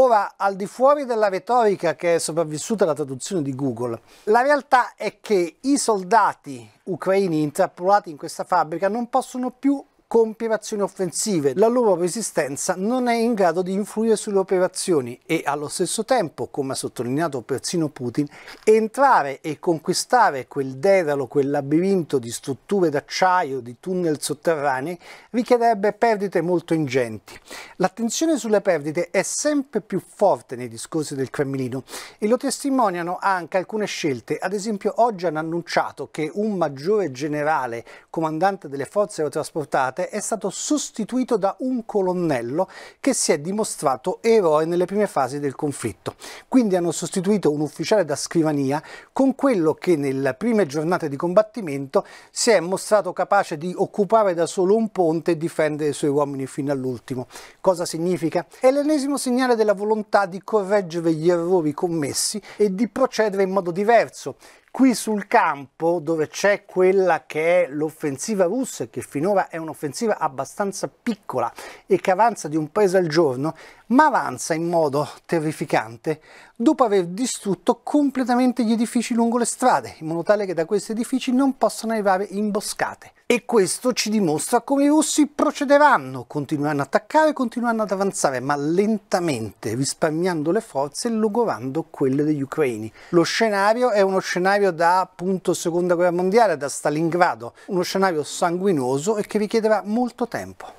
Ora, al di fuori della retorica che è sopravvissuta alla traduzione di Google, la realtà è che i soldati ucraini intrappolati in questa fabbrica non possono più compiere azioni offensive. La loro resistenza non è in grado di influire sulle operazioni e allo stesso tempo, come ha sottolineato persino Putin, entrare e conquistare quel dedalo, quel labirinto di strutture d'acciaio, di tunnel sotterranei, richiederebbe perdite molto ingenti. L'attenzione sulle perdite è sempre più forte nei discorsi del Cremlino e lo testimoniano anche alcune scelte. Ad esempio oggi hanno annunciato che un maggiore generale comandante delle forze aerotrasportate Bonate è stato sostituito da un colonnello che si è dimostrato eroe nelle prime fasi del conflitto. Quindi hanno sostituito un ufficiale da scrivania con quello che nelle prime giornate di combattimento si è mostrato capace di occupare da solo un ponte e difendere i suoi uomini fino all'ultimo. Cosa significa? È l'ennesimo segnale della volontà di correggere gli errori commessi e di procedere in modo diverso, qui sul campo dove c'è quella che è l'offensiva russa, che finora è un'offensiva abbastanza piccola e che avanza di un paese al giorno, ma avanza in modo terrificante dopo aver distrutto completamente gli edifici lungo le strade, in modo tale che da questi edifici non possano arrivare imboscate e questo ci dimostra come i russi procederanno, continueranno ad attaccare, continueranno ad avanzare, ma lentamente, risparmiando le forze e logorando quelle degli ucraini. Lo scenario è uno scenario da appunto seconda guerra mondiale, da Stalingrado, uno scenario sanguinoso e che richiederà molto tempo.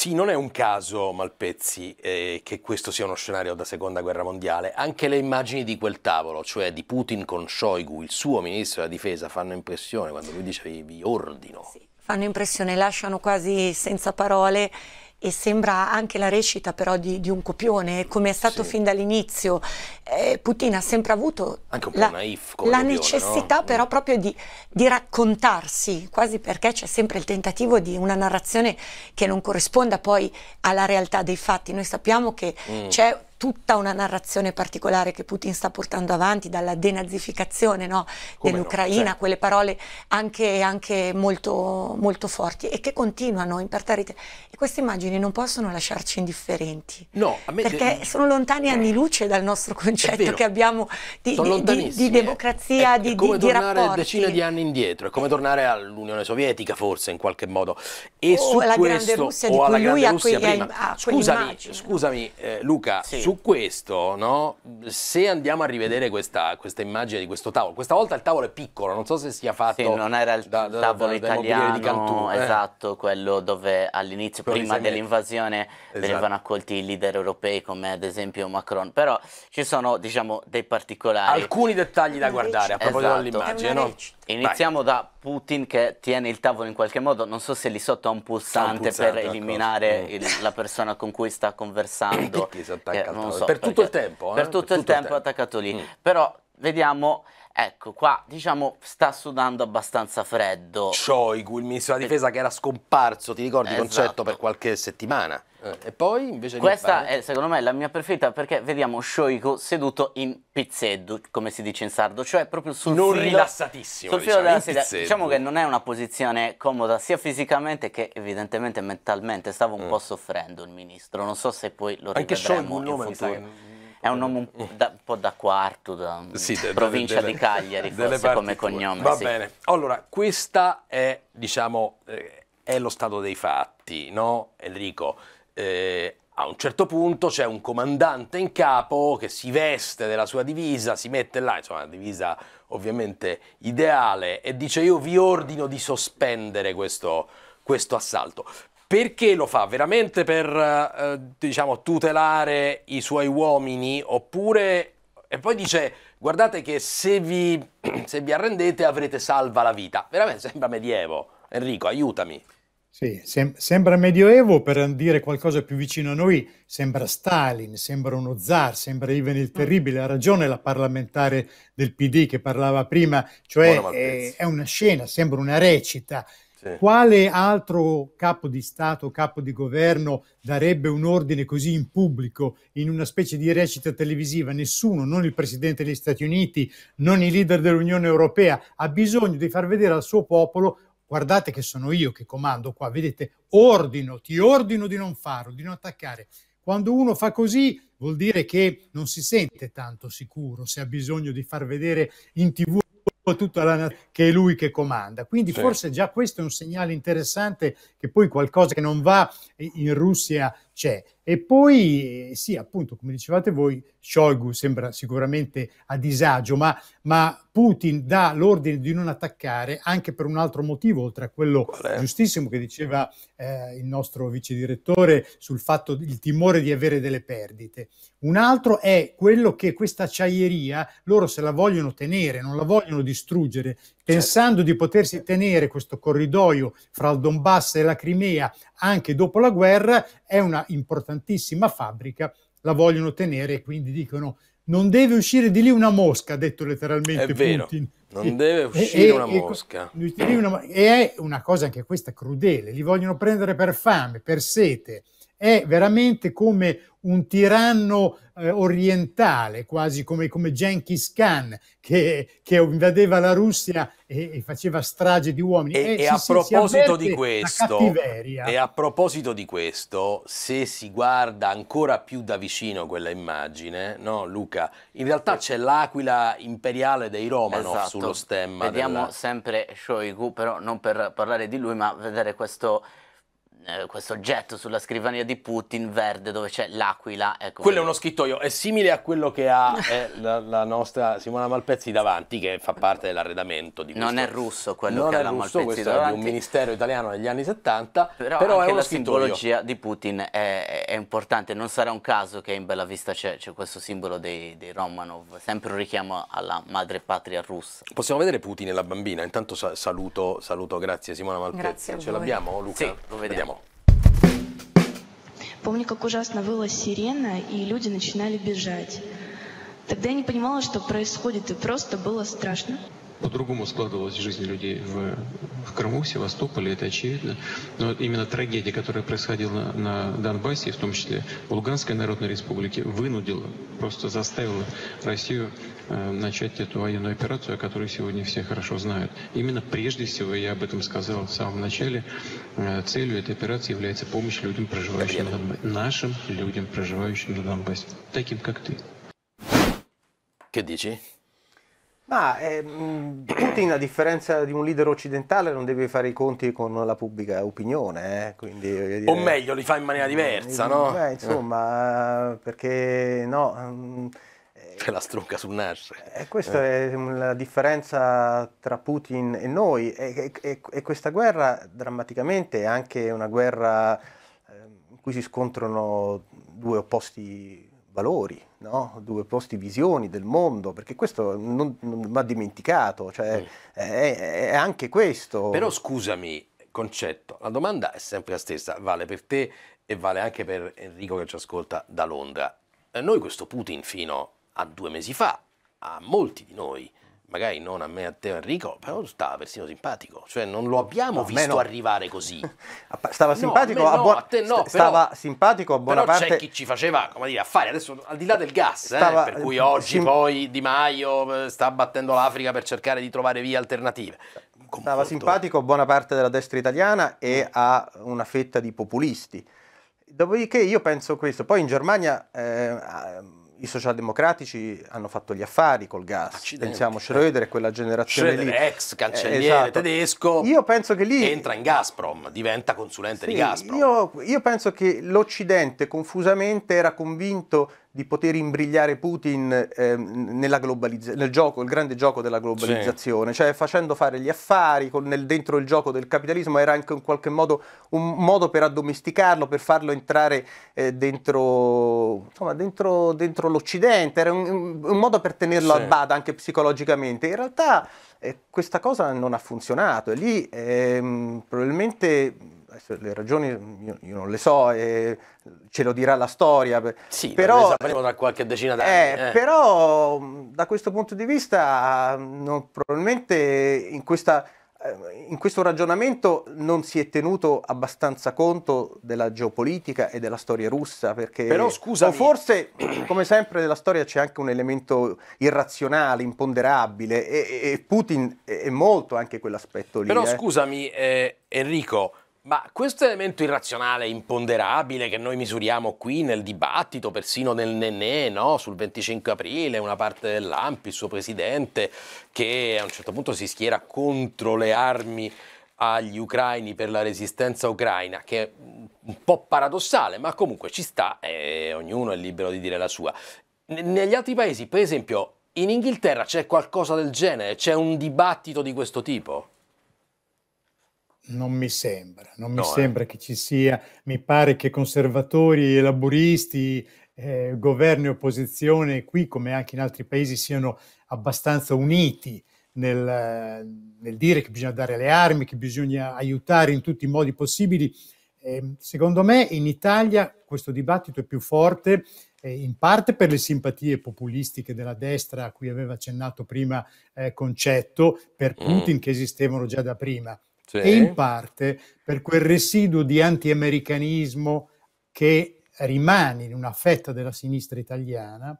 Sì, non è un caso, Malpezzi, eh, che questo sia uno scenario da seconda guerra mondiale. Anche le immagini di quel tavolo, cioè di Putin con Shoigu, il suo ministro della difesa, fanno impressione quando lui dice vi ordino. Sì, fanno impressione, lasciano quasi senza parole e sembra anche la recita però di, di un copione, come è stato sì. fin dall'inizio. Eh, Putin ha sempre avuto la, naif, la copione, necessità no? però mm. proprio di, di, raccontarsi, quasi perché c'è sempre il tentativo di una narrazione che non corrisponda poi alla realtà dei fatti. Noi sappiamo che mm. c'è tutta una narrazione particolare che Putin sta portando avanti, dalla denazificazione no, dell'Ucraina, no, certo. quelle parole anche, anche molto, molto, forti e che continuano imperterrite. E queste immagini non possono lasciarci indifferenti, no, perché de... sono lontani anni luce dal nostro concetto che abbiamo di, di, di, di democrazia, è, è, è come di, tornare rapporti. decine di anni indietro, è come tornare all'Unione Sovietica forse in qualche modo. E o su alla questo, grande Russia o di cui lui Russia ha, quegli, prima, scusami, scusami eh, Luca, sì. su su questo, no, se andiamo a rivedere questa, questa, immagine di questo tavolo, questa volta il tavolo è piccolo, non so se sia fatto... Sì, non era il da, da, tavolo da, italiano, di Cantù, eh. esatto, eh? quello dove all'inizio, prima dell'invasione, esatto. venivano accolti i leader europei come ad esempio Macron, però ci sono, diciamo, dei particolari. Alcuni dettagli da guardare a proposito esatto. dell'immagine, no? Iniziamo Vai. da Putin che tiene il tavolo in qualche modo, non so se lì sotto ha un pulsante, per eliminare il, la persona con cui sta conversando. eh, so, per tutto perché, il tempo. Eh? Per tutto, per tutto il, il tempo, tempo attaccato lì. Mm. Però vediamo Ecco, qua diciamo sta sudando abbastanza freddo. Shoigu, il ministro della eh. difesa che era scomparso, ti ricordi, esatto. concetto per qualche settimana. Eh, e poi invece Questa è secondo me la mia preferita perché vediamo Shoigu seduto in pizzeddu, come si dice in sardo, cioè proprio sul non filo, rilassatissimo, sul filo diciamo, della sedia. Diciamo che non è una posizione comoda sia fisicamente che evidentemente mentalmente, stava un mm. po' soffrendo il ministro, non so se poi lo Anche rivedremo Shoigu, in futuro. È un nome un, eh. da, un po' da quarto, da mm, sì, de, provincia de, de, di Cagliari, forse come cognome. Va sì. bene. Allora, questa è, diciamo, eh, è lo stato dei fatti, no? Enrico, eh, a un certo punto c'è un comandante in capo che si veste della sua divisa, si mette là, insomma, una divisa ovviamente ideale, e dice io vi ordino di sospendere questo, questo assalto. Perché lo fa? Veramente per eh, diciamo, tutelare i suoi uomini? Oppure... E poi dice, guardate che se vi, se vi arrendete avrete salva la vita. Veramente sembra medievo. Enrico, aiutami. Sì, sem- sembra medioevo per dire qualcosa più vicino a noi, sembra Stalin, sembra uno zar, sembra Ivan il mm. Terribile. Ha ragione la parlamentare del PD che parlava prima, cioè è, eh, è una scena, sembra una recita. Quale altro capo di Stato, capo di governo darebbe un ordine così in pubblico, in una specie di recita televisiva? Nessuno, non il Presidente degli Stati Uniti, non i leader dell'Unione Europea, ha bisogno di far vedere al suo popolo guardate che sono io che comando qua, vedete, ordino, ti ordino di non farlo, di non attaccare. Quando uno fa così vuol dire che non si sente tanto sicuro se ha bisogno di far vedere in tv tutta la, che è lui che comanda. Quindi sì. forse già questo è un segnale interessante che poi qualcosa che non va in Russia c'è. E poi, eh, sì, appunto, come dicevate voi, Shoigu sembra sicuramente a disagio, ma, ma Putin dà l'ordine di non attaccare anche per un altro motivo, oltre a quello giustissimo che diceva eh, il nostro vice direttore sul fatto del timore di avere delle perdite. Un altro è quello che questa acciaieria loro se la vogliono tenere, non la vogliono distruggere Certo. pensando di potersi tenere questo corridoio fra il Donbass e la Crimea anche dopo la guerra, è una importantissima fabbrica, la vogliono tenere e quindi dicono non deve uscire di lì una mosca, ha detto letteralmente è vero, Putin. Non deve uscire e, una e, mosca. e è una cosa anche questa crudele, li vogliono prendere per fame, per sete è veramente come un tiranno eh, orientale, quasi come, come Genghis Khan che, che invadeva la Russia e, e, faceva strage di uomini. E, eh, e, a si, questo, e, a proposito di questo, se si guarda ancora più da vicino quella immagine, no, Luca, in realtà c'è l'aquila imperiale dei Romanov esatto. sullo stemma. Vediamo della... sempre Shoigu, però non per parlare di lui, ma vedere questo eh, questo oggetto sulla scrivania di Putin verde dove c'è l'aquila. Ecco. Quello è uno scrittoio, è simile a quello che ha eh, la, la, nostra Simona Malpezzi davanti, che fa parte dell'arredamento di questo. Non è russo quello non che ha la russo, Malpezzi davanti. è un ministero italiano negli anni 70, però, però anche è uno la scrittoio. simbologia di Putin è, è, importante, non sarà un caso che in Bella Vista c'è, questo simbolo dei, dei, Romanov, sempre un richiamo alla madre patria russa. Possiamo vedere Putin e la bambina, intanto saluto, saluto grazie Simona Malpezzi. Grazie Ce l'abbiamo Luca? Sì, lo vediamo. vediamo. Помню, как ужасно выла сирена, и люди начинали бежать. Тогда я не понимала, что происходит, и просто было страшно по-другому складывалась жизнь людей в, в Крыму, в Севастополе, это очевидно. Но именно трагедия, которая происходила на, на Донбассе, в том числе в Луганской Народной Республике, вынудила, просто заставила Россию э, начать эту военную операцию, о которой сегодня все хорошо знают. Именно прежде всего, я об этом сказал в самом начале, э, целью этой операции является помощь людям, проживающим на Донбассе. Нашим людям, проживающим на Донбассе. Таким, как ты. Кадичи. Ma ehm, Putin, a differenza di un leader occidentale, non deve fare i conti con la pubblica opinione. Eh? Quindi, dire... O meglio, li fa in maniera diversa, mm, eh, no? Beh, insomma, eh. perché no... C'è mm, eh, la stronca sul nasce. E eh, questa eh. è mm, la differenza tra Putin e noi. E, e, e questa guerra, drammaticamente, è anche una guerra ehm, in cui si scontrano due opposti valori, no? due posti visioni del mondo, perché questo non, non va dimenticato, cioè, mm. è, è anche questo. Però scusami, concetto, la domanda è sempre la stessa, vale per te e vale anche per Enrico che ci ascolta da Londra. Eh, noi questo Putin fino a due mesi fa, a molti di noi, magari non a me, a te Enrico, però stava persino simpatico, cioè non lo abbiamo no, visto no. arrivare così. stava simpatico no, a, buona, no, no, stava però, simpatico a buona però parte. c'è chi ci faceva, come dire, affari, adesso al di là del gas, eh, stava, eh, per cui eh, oggi sim... poi Di Maio eh, sta battendo l'Africa per cercare di trovare vie alternative. Comporto. Stava simpatico a buona parte della destra italiana e mm. a una fetta di populisti. Dopodiché io penso questo, poi in Germania... Eh, i socialdemocratici hanno fatto gli affari col gas. Accidenti. Pensiamo Schröder e quella generazione Schröder, lì. ex cancelliere eh, esatto. tedesco. Io penso che lì entra in Gazprom, diventa consulente sì, di Gazprom. Io, io penso che l'Occidente confusamente era convinto di poter imbrigliare Putin eh, globalizz- nel gioco, il grande gioco della globalizzazione, sì. cioè facendo fare gli affari con, nel, dentro il gioco del capitalismo era anche in qualche modo un modo per addomesticarlo, per farlo entrare eh, dentro, insomma, dentro, dentro, l'Occidente, era un, un modo per tenerlo sì. a bada anche psicologicamente. In realtà eh, questa cosa non ha funzionato e lì ehm, probabilmente le ragioni io, io, non le so, eh, ce lo dirà la storia. Sì, però, le sapremo da qualche decina d'anni. Eh, eh. Però da questo punto di vista non, probabilmente in, questa, eh, in questo ragionamento non si è tenuto abbastanza conto della geopolitica e della storia russa, perché però, scusa, o forse, come sempre, nella storia c'è anche un elemento irrazionale, imponderabile, e, e Putin è molto anche quell'aspetto lì. Però eh. scusami, eh, Enrico, ma questo elemento irrazionale, imponderabile, che noi misuriamo qui nel dibattito, persino nel nenè, no? sul 25 aprile, una parte dell'AMPI, il suo presidente, che a un certo punto si schiera contro le armi agli ucraini per la resistenza ucraina, che è un po' paradossale, ma comunque ci sta e ognuno è libero di dire la sua. negli altri paesi, per esempio, in Inghilterra c'è qualcosa del genere, c'è un dibattito di questo tipo? Non mi sembra, non no, mi eh. sembra che ci sia, mi pare che conservatori e laburisti, eh, governo e opposizione qui come anche in altri paesi siano abbastanza uniti nel, nel dire che bisogna dare le armi, che bisogna aiutare in tutti i modi possibili. Eh, secondo me in Italia questo dibattito è più forte eh, in parte per le simpatie populistiche della destra a cui aveva accennato prima eh, Concetto, per mm. Putin che esistevano già da prima, sì. e in parte per quel residuo di anti-americanismo che rimane in una fetta della sinistra italiana,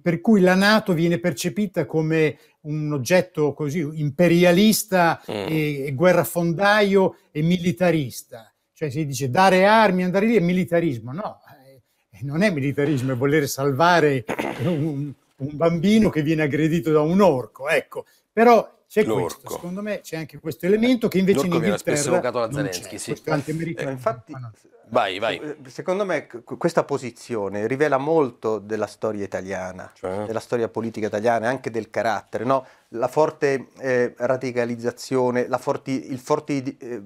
per cui la Nato viene percepita come un oggetto così imperialista mm. e, e guerrafondaio e militarista. Cioè si dice dare armi, andare lì è militarismo. No, eh, eh, non è militarismo, è voler salvare un, un bambino che viene aggredito da un orco. Ecco, però c'è L'orco. questo, secondo me c'è anche questo elemento che invece L'orco in Inghilterra spesso evocato da Zelensky, sì. Eh, infatti, vai, vai. Eh, secondo me questa posizione rivela molto della storia italiana, cioè. della storia politica italiana, anche del carattere, no? La forte eh, radicalizzazione, la forti, il forte eh,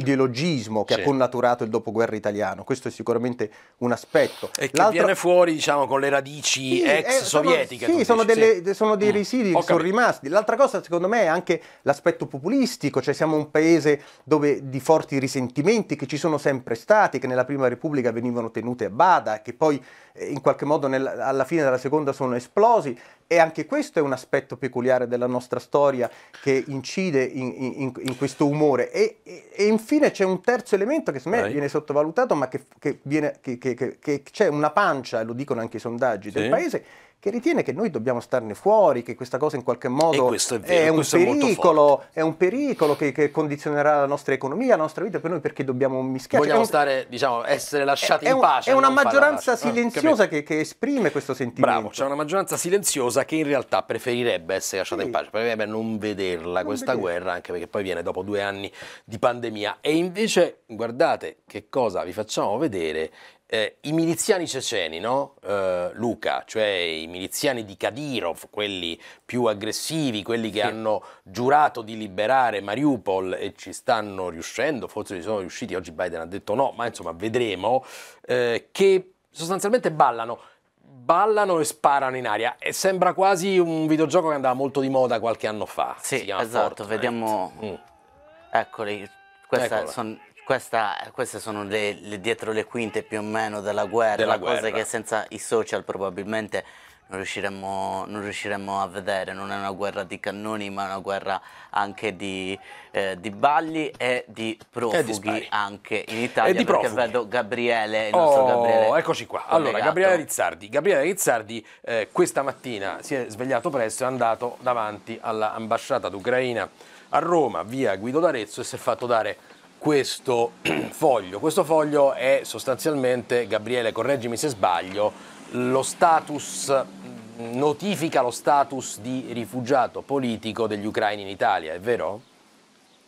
ideologismo che sì. ha connaturato il dopoguerra italiano, questo è sicuramente un aspetto. E che viene fuori diciamo con le radici sì, eh, ex sovietiche. sì, sono, delle, sì. sono, dei mm. residui mm. che sono rimasti. L'altra cosa secondo me è anche l'aspetto populistico, cioè siamo un paese dove di forti risentimenti che ci sono sempre stati, che nella prima repubblica venivano tenute a bada, che poi eh, in qualche modo nel, alla fine della seconda sono esplosi e anche questo è un aspetto peculiare della nostra storia che incide in, in, in questo umore. E, e, e infine c'è un terzo elemento che secondo me viene sottovalutato, ma che, che, viene, che, che c'è una pancia, lo dicono anche i sondaggi sì. del paese, che ritiene che noi dobbiamo starne fuori, che questa cosa in qualche modo è, vero, è, un pericolo, è, è, un pericolo, che, che, condizionerà la nostra economia, la nostra vita per noi perché dobbiamo mischiare. Vogliamo cioè, un, stare, diciamo, essere lasciati in pace. È una maggioranza eh, silenziosa eh, che, che, esprime questo sentimento. Bravo, c'è una maggioranza silenziosa che in realtà preferirebbe essere lasciata sì. in pace, preferirebbe non vederla non questa vedere. guerra, anche perché poi viene dopo due anni di pandemia. E invece, guardate che cosa vi facciamo vedere eh, i miliziani ceceni, no? eh, Luca, cioè i miliziani di Kadirov, quelli più aggressivi, quelli che sì. hanno giurato di liberare Mariupol e ci stanno riuscendo, forse ci sono riusciti, oggi Biden ha detto no, ma insomma vedremo, eh, che sostanzialmente ballano ballano e sparano in aria e sembra quasi un videogioco che andava molto di moda qualche anno fa. Sì, esatto, Fortnite. vediamo... Mm. Eccoli, queste sono questa, queste sono le, le, dietro le quinte più o meno della guerra, della guerra. cose che senza i social probabilmente non riusciremmo, non riusciremmo, a vedere. Non è una guerra di cannoni, ma è una guerra anche di, eh, di balli e di profughi e anche in Italia. E di perché vedo Gabriele, il nostro oh, Gabriele. Eccoci qua. Allora, Gabriele Rizzardi. Gabriele Rizzardi eh, questa mattina si è svegliato presto e è andato davanti all'ambasciata d'Ucraina a Roma, via Guido d'Arezzo, e si è fatto dare questo foglio. Questo foglio è sostanzialmente, Gabriele, correggimi se sbaglio, lo status mm, notifica lo status di rifugiato politico degli ucraini in Italia, è vero?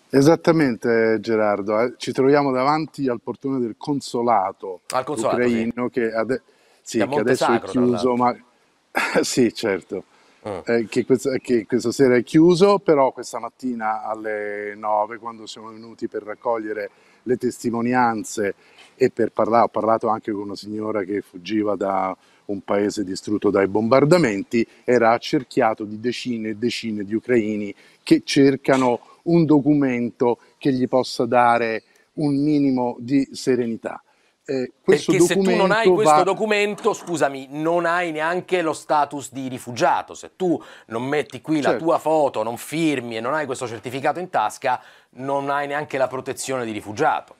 Esattamente Gerardo, eh, ci troviamo davanti al portone del consolato, al consolato ucraino sì. che, ade- sì, che adesso Sacro, è chiuso, ma sì certo, Ah. eh, che, questa, che, questa, sera è chiuso, però questa mattina alle 9 quando siamo venuti per raccogliere le testimonianze e per parlare, ho parlato anche con una signora che fuggiva da un paese distrutto dai bombardamenti, era accerchiato di decine e decine di ucraini che cercano un documento che gli possa dare un minimo di serenità eh, questo Perché se tu non hai questo va... documento, scusami, non hai neanche lo status di rifugiato. Se tu non metti qui certo. la tua foto, non firmi e non hai questo certificato in tasca, non hai neanche la protezione di rifugiato.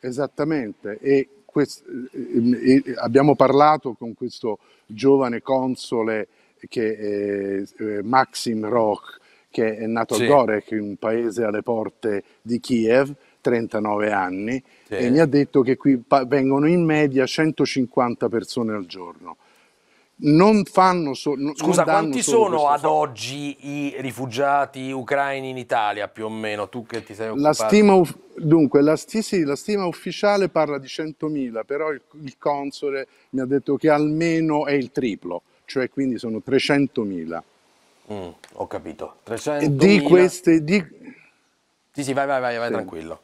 Esattamente. E quest... e eh, eh, eh, abbiamo parlato con questo giovane console che è Maxim Roch, che è nato sì. a Gorek, un paese alle porte di Kiev, 39 anni sì. e mi ha detto che qui vengono in media 150 persone al giorno. Non fanno solo. Scusa, quanti sono ad oggi i rifugiati ucraini in Italia più o meno? Tu che ti sei occupato? La stima, dunque, la, sì, la stima ufficiale parla di 100.000, però il, il console mi ha detto che almeno è il triplo, cioè quindi sono 300.000. Mm, ho capito. 300 di queste... Di... Sì, sì, vai, vai, vai, vai sì. tranquillo.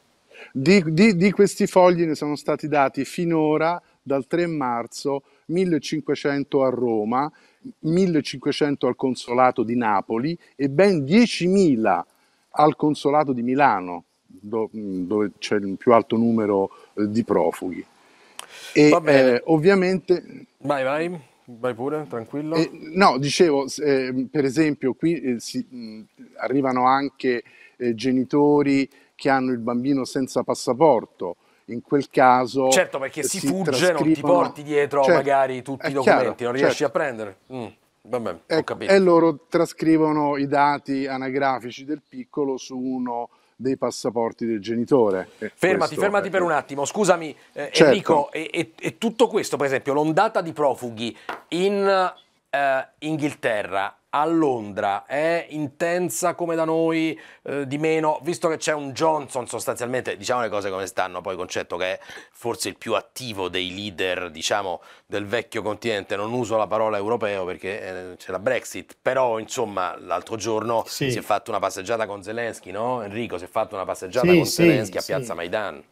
Di, di, di questi fogli ne sono stati dati finora dal 3 marzo 1500 a Roma, 1500 al Consolato di Napoli e ben 10.000 al Consolato di Milano, do, dove c'è il più alto numero eh, di profughi. E eh, ovviamente... Vai, vai. Vai pure, tranquillo. Eh, no, dicevo, eh, per esempio, qui eh, si, mh, arrivano anche eh, genitori che hanno il bambino senza passaporto, in quel caso certo perché si, si fugge trascrivono... non ti porti dietro certo, magari eh, tutti i documenti chiaro, non riesci certo. a prendere mm, vabbè, e, ecco, e, loro trascrivono i dati anagrafici del piccolo su uno dei passaporti del genitore e eh, fermati fermati per un attimo scusami eh, certo. Enrico e, e, e, tutto questo per esempio l'ondata di profughi in eh, Inghilterra a Londra è intensa come da noi, eh, di meno, visto che c'è un Johnson sostanzialmente, diciamo le cose come stanno, poi concetto che è forse il più attivo dei leader, diciamo, del vecchio continente, non uso la parola europeo perché eh, c'è la Brexit, però insomma l'altro giorno sì. si è fatta una passeggiata con Zelensky, no? Enrico si è fatta una passeggiata sì, con sì, Zelensky a Piazza Maidan.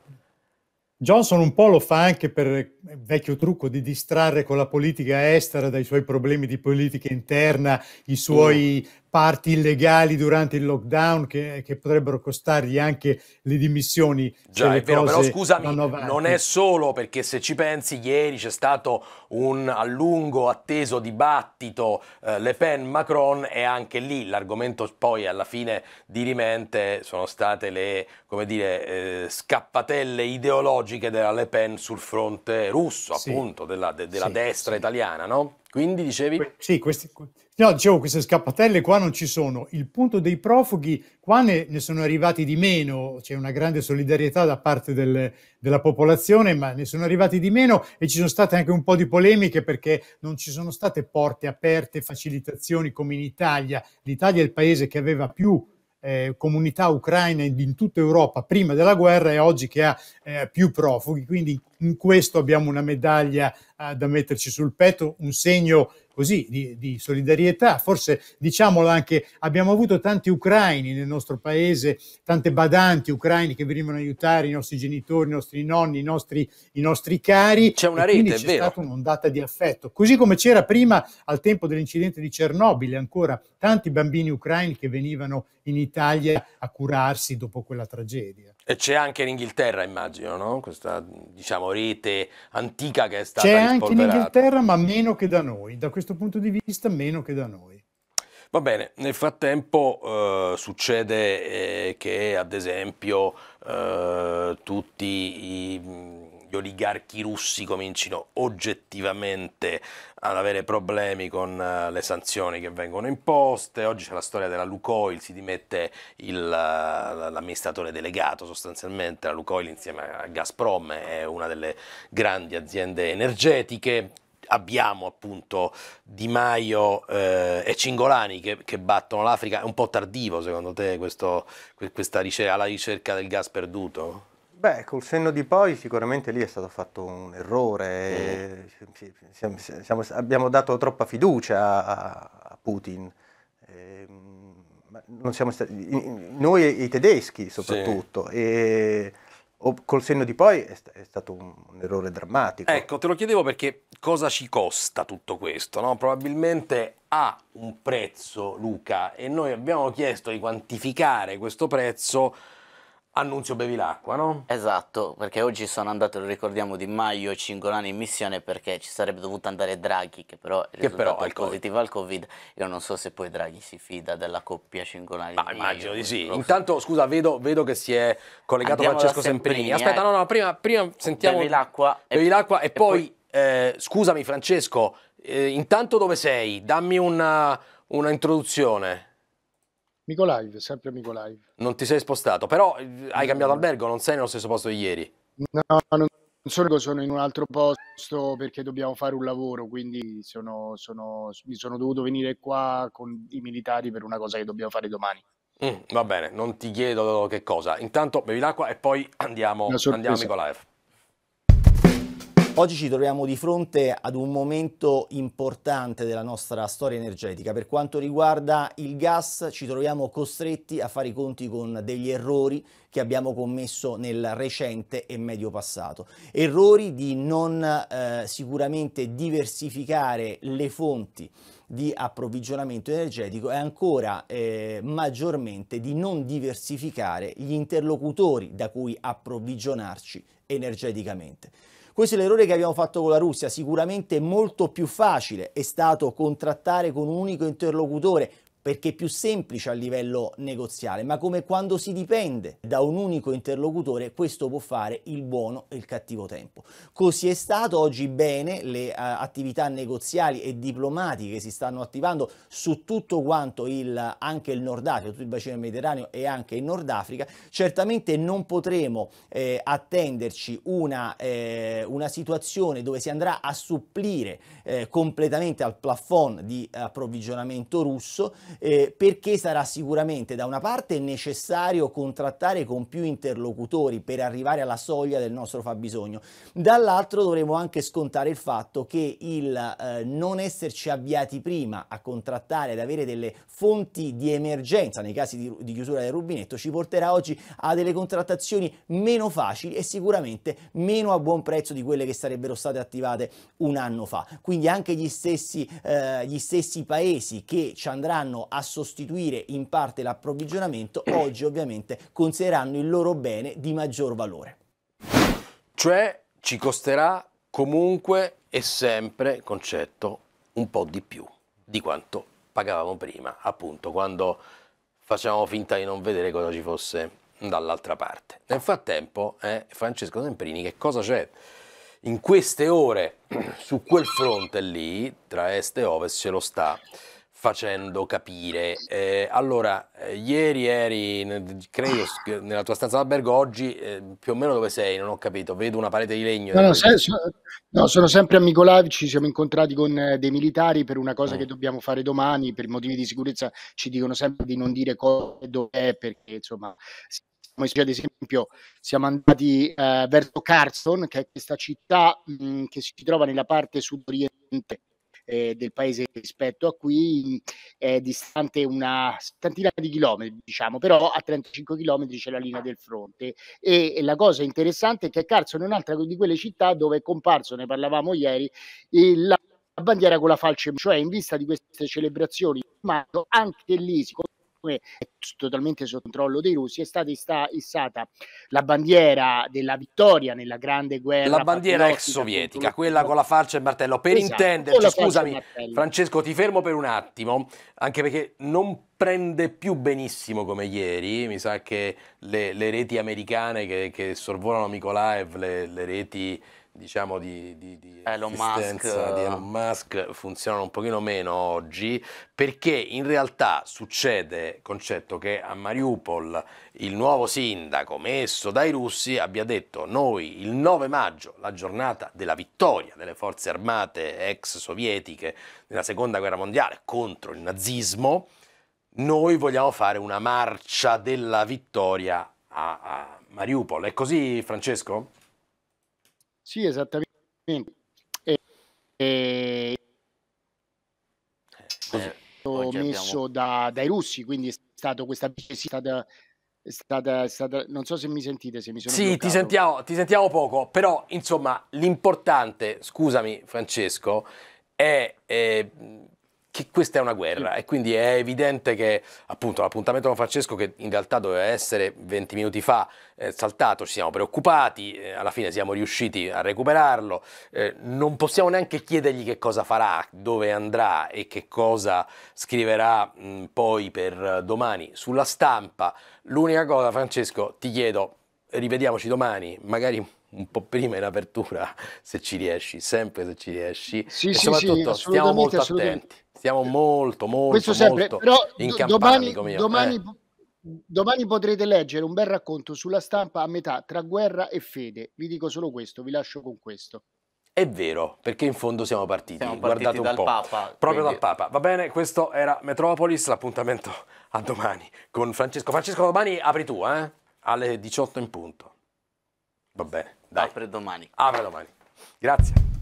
Johnson un po' lo fa anche per eh, vecchio trucco di distrarre con la politica estera dai suoi problemi di politica interna, i suoi parti illegali durante il lockdown che, che potrebbero costargli anche le dimissioni. Già, è vero, però scusami, non è solo perché se ci pensi, ieri c'è stato un a lungo atteso dibattito eh, Le Pen-Macron e anche lì l'argomento poi alla fine di rimente sono state le dire, eh, scappatelle ideologiche della Le Pen sul fronte russo, sì. appunto, della, de, della sì, destra sì. italiana, no? Quindi dicevi? Que sì, questi, No, dicevo, queste scappatelle qua non ci sono. Il punto dei profughi, qua ne, ne sono arrivati di meno, c'è una grande solidarietà da parte del, della popolazione, ma ne sono arrivati di meno e ci sono state anche un po' di polemiche perché non ci sono state porte aperte, facilitazioni come in Italia. L'Italia è il paese che aveva più eh, comunità ucraine in tutta Europa prima della guerra e oggi che ha eh, più profughi, quindi in questo abbiamo una medaglia eh, da metterci sul petto, un segno così di, di, solidarietà, forse diciamolo anche, abbiamo avuto tanti ucraini nel nostro paese, tante badanti ucraini che venivano a aiutare i nostri genitori, i nostri nonni, i nostri, i nostri cari. C'è una rete, c'è stata un'ondata di affetto, così come c'era prima al tempo dell'incidente di Cernobile ancora tanti bambini ucraini che venivano in Italia a curarsi dopo quella tragedia. E c'è anche in Inghilterra, immagino, no? questa diciamo, rete antica che è stata C'è anche in Inghilterra, ma meno che da noi, da questo punto di vista meno che da noi. Va bene, nel frattempo eh, succede eh, che ad esempio eh, tutti i gli oligarchi russi comincino oggettivamente ad avere problemi con eh, le sanzioni che vengono imposte. Oggi c'è la storia della Lukoil, si dimette eh, l'amministratore delegato sostanzialmente, la Lukoil insieme a Gazprom è una delle grandi aziende energetiche abbiamo appunto Di Maio eh, e Cingolani che, che battono l'Africa. È un po' tardivo secondo te questo, questa ricerca, alla ricerca del gas perduto? Beh, col senno di poi sicuramente lì è stato fatto un errore, sì. siamo, siamo, abbiamo dato troppa fiducia a, a Putin. Ehm, e, stati, noi i tedeschi soprattutto, sì. e, col senno di poi è, è stato un, un, errore drammatico. Ecco, te lo chiedevo perché cosa ci costa tutto questo? No? Probabilmente ha un prezzo, Luca, e noi abbiamo chiesto di quantificare questo prezzo Annunzio Bevilacqua, no? Esatto, perché oggi sono andato, lo ricordiamo, Di Maio e Cingolani in missione perché ci sarebbe dovuto andare Draghi, che però è che però è positivo al Covid. Io non so se poi Draghi si fida della coppia Cingolani. Ma ah, immagino di sì. Intanto, scusa, vedo, vedo, che si è collegato Andiamo Francesco Semprini. Semprini. Aspetta, eh. no, no, prima, prima sentiamo... Bevilacqua. Bevilacqua e, e poi... poi... Eh, scusami Francesco, eh, intanto dove sei? Dammi una, una introduzione. Live, sempre Live. Non ti sei spostato, però eh, hai cambiato albergo, non sei nello stesso posto di ieri. No, non sono, sono in un altro posto perché dobbiamo fare un lavoro, quindi sono, sono, mi sono dovuto venire qua con i militari per una cosa che dobbiamo fare domani. Mm, va bene, non ti chiedo che cosa. Intanto bevi l'acqua e poi andiamo, andiamo a Live. Oggi ci troviamo di fronte ad un momento importante della nostra storia energetica. Per quanto riguarda il gas, ci troviamo costretti a fare i conti con degli errori che abbiamo commesso nel recente e medio passato. Errori di non eh, sicuramente diversificare le fonti di approvvigionamento energetico e ancora eh, maggiormente di non diversificare gli interlocutori da cui approvvigionarci energeticamente. Questo è l'errore che abbiamo fatto con la Russia, sicuramente molto più facile è stato contrattare con un unico interlocutore, perché è più semplice a livello negoziale, ma come quando si dipende da un unico interlocutore, questo può fare il buono e il cattivo tempo. Così è stato, oggi bene le uh, attività negoziali e diplomatiche si stanno attivando su tutto quanto il, anche il Nord Africa, tutto il bacino mediterraneo e anche il Nord Africa, certamente non potremo eh, attenderci una, eh, una, situazione dove si andrà a supplire eh, completamente al plafond di approvvigionamento russo, eh, perché sarà sicuramente da una parte necessario contrattare con più interlocutori per arrivare alla soglia del nostro fabbisogno, dall'altro dovremo anche scontare il fatto che il eh, non esserci avviati prima a contrattare, ad avere delle fonti di emergenza nei casi di, di chiusura del rubinetto ci porterà oggi a delle contrattazioni meno facili e sicuramente meno a buon prezzo di quelle che sarebbero state attivate un anno fa. Quindi anche gli stessi, eh, gli stessi paesi che ci andranno a sostituire in parte l'approvvigionamento, eh. oggi ovviamente considerano il loro bene di maggior valore. Cioè ci costerà comunque e sempre, concetto, un po' di più di quanto pagavamo prima, appunto, quando facevamo finta di non vedere cosa ci fosse dall'altra parte. Nel frattempo, eh, Francesco Semprini, che cosa c'è? In queste ore, su quel fronte lì, tra est e ovest, ce lo sta facendo capire. Eh, allora, eh, ieri eri, credo, nella tua stanza d'albergo, oggi eh, più o meno dove sei? Non ho capito, vedo una parete di legno. No, no, se, so, no sono sempre a Micolavi, ci siamo incontrati con eh, dei militari per una cosa mm. che dobbiamo fare domani, per motivi di sicurezza ci dicono sempre di non dire cosa e dove è, perché insomma... Ad esempio, siamo andati eh, verso Carson, che è questa città mh, mm, che si trova nella parte sud-orientale eh, del paese rispetto a qui è distante una settantina di chilometri, diciamo, però a 35 chilometri c'è la linea del fronte. E, e la cosa interessante è che Carzano è un'altra di quelle città dove è comparso, ne parlavamo ieri, la bandiera con la falce, cioè in vista di queste celebrazioni, anche lì si comunque è totalmente sotto controllo dei russi, è stata issata la bandiera della vittoria nella grande guerra. La bandiera ex sovietica, quella con la falce e il martello. Per esatto, intenderci, scusami, Francesco, ti fermo per un attimo, anche perché non prende più benissimo come ieri, mi sa che le, le reti americane che, che sorvolano Mikolaev, le, le reti diciamo di, di, di Elon Musk. di Elon Musk funzionano un pochino meno oggi perché in realtà succede concetto che a Mariupol il nuovo sindaco messo dai russi abbia detto noi il 9 maggio la giornata della vittoria delle forze armate ex sovietiche nella seconda guerra mondiale contro il nazismo noi vogliamo fare una marcia della vittoria a, a Mariupol è così Francesco? Sì, esattamente. E, e... Eh, eh messo abbiamo... da, dai russi, quindi è stato questa è stata, è stata, è stata, non so se mi sentite, se mi sono Sì, ti sentiamo, ti sentiamo poco, però insomma l'importante, scusami Francesco, è, è eh, che questa è una guerra e quindi è evidente che appunto l'appuntamento con Francesco che in realtà doveva essere 20 minuti fa eh, saltato, ci siamo preoccupati, eh, alla fine siamo riusciti a recuperarlo, eh, non possiamo neanche chiedergli che cosa farà, dove andrà e che cosa scriverà mh, mm, poi per domani sulla stampa. L'unica cosa Francesco ti chiedo, rivediamoci domani, magari un po' prima in apertura, se ci riesci, sempre se ci riesci. Sì, e sì, soprattutto sì, stiamo molto attenti, stiamo eh, molto, molto, Questo sempre. molto Però, in do, campana, domani, domani, eh. domani, potrete leggere un bel racconto sulla stampa a metà tra guerra e fede. Vi dico solo questo, vi lascio con questo. È vero, perché in fondo siamo partiti, siamo partiti guardate un po', Papa, proprio quindi... dal Papa. Va bene, questo era Metropolis, l'appuntamento a domani con Francesco. Francesco, domani apri tu, eh? alle 18 in punto. Va bene. Dai. apre domani. Apre domani. Grazie.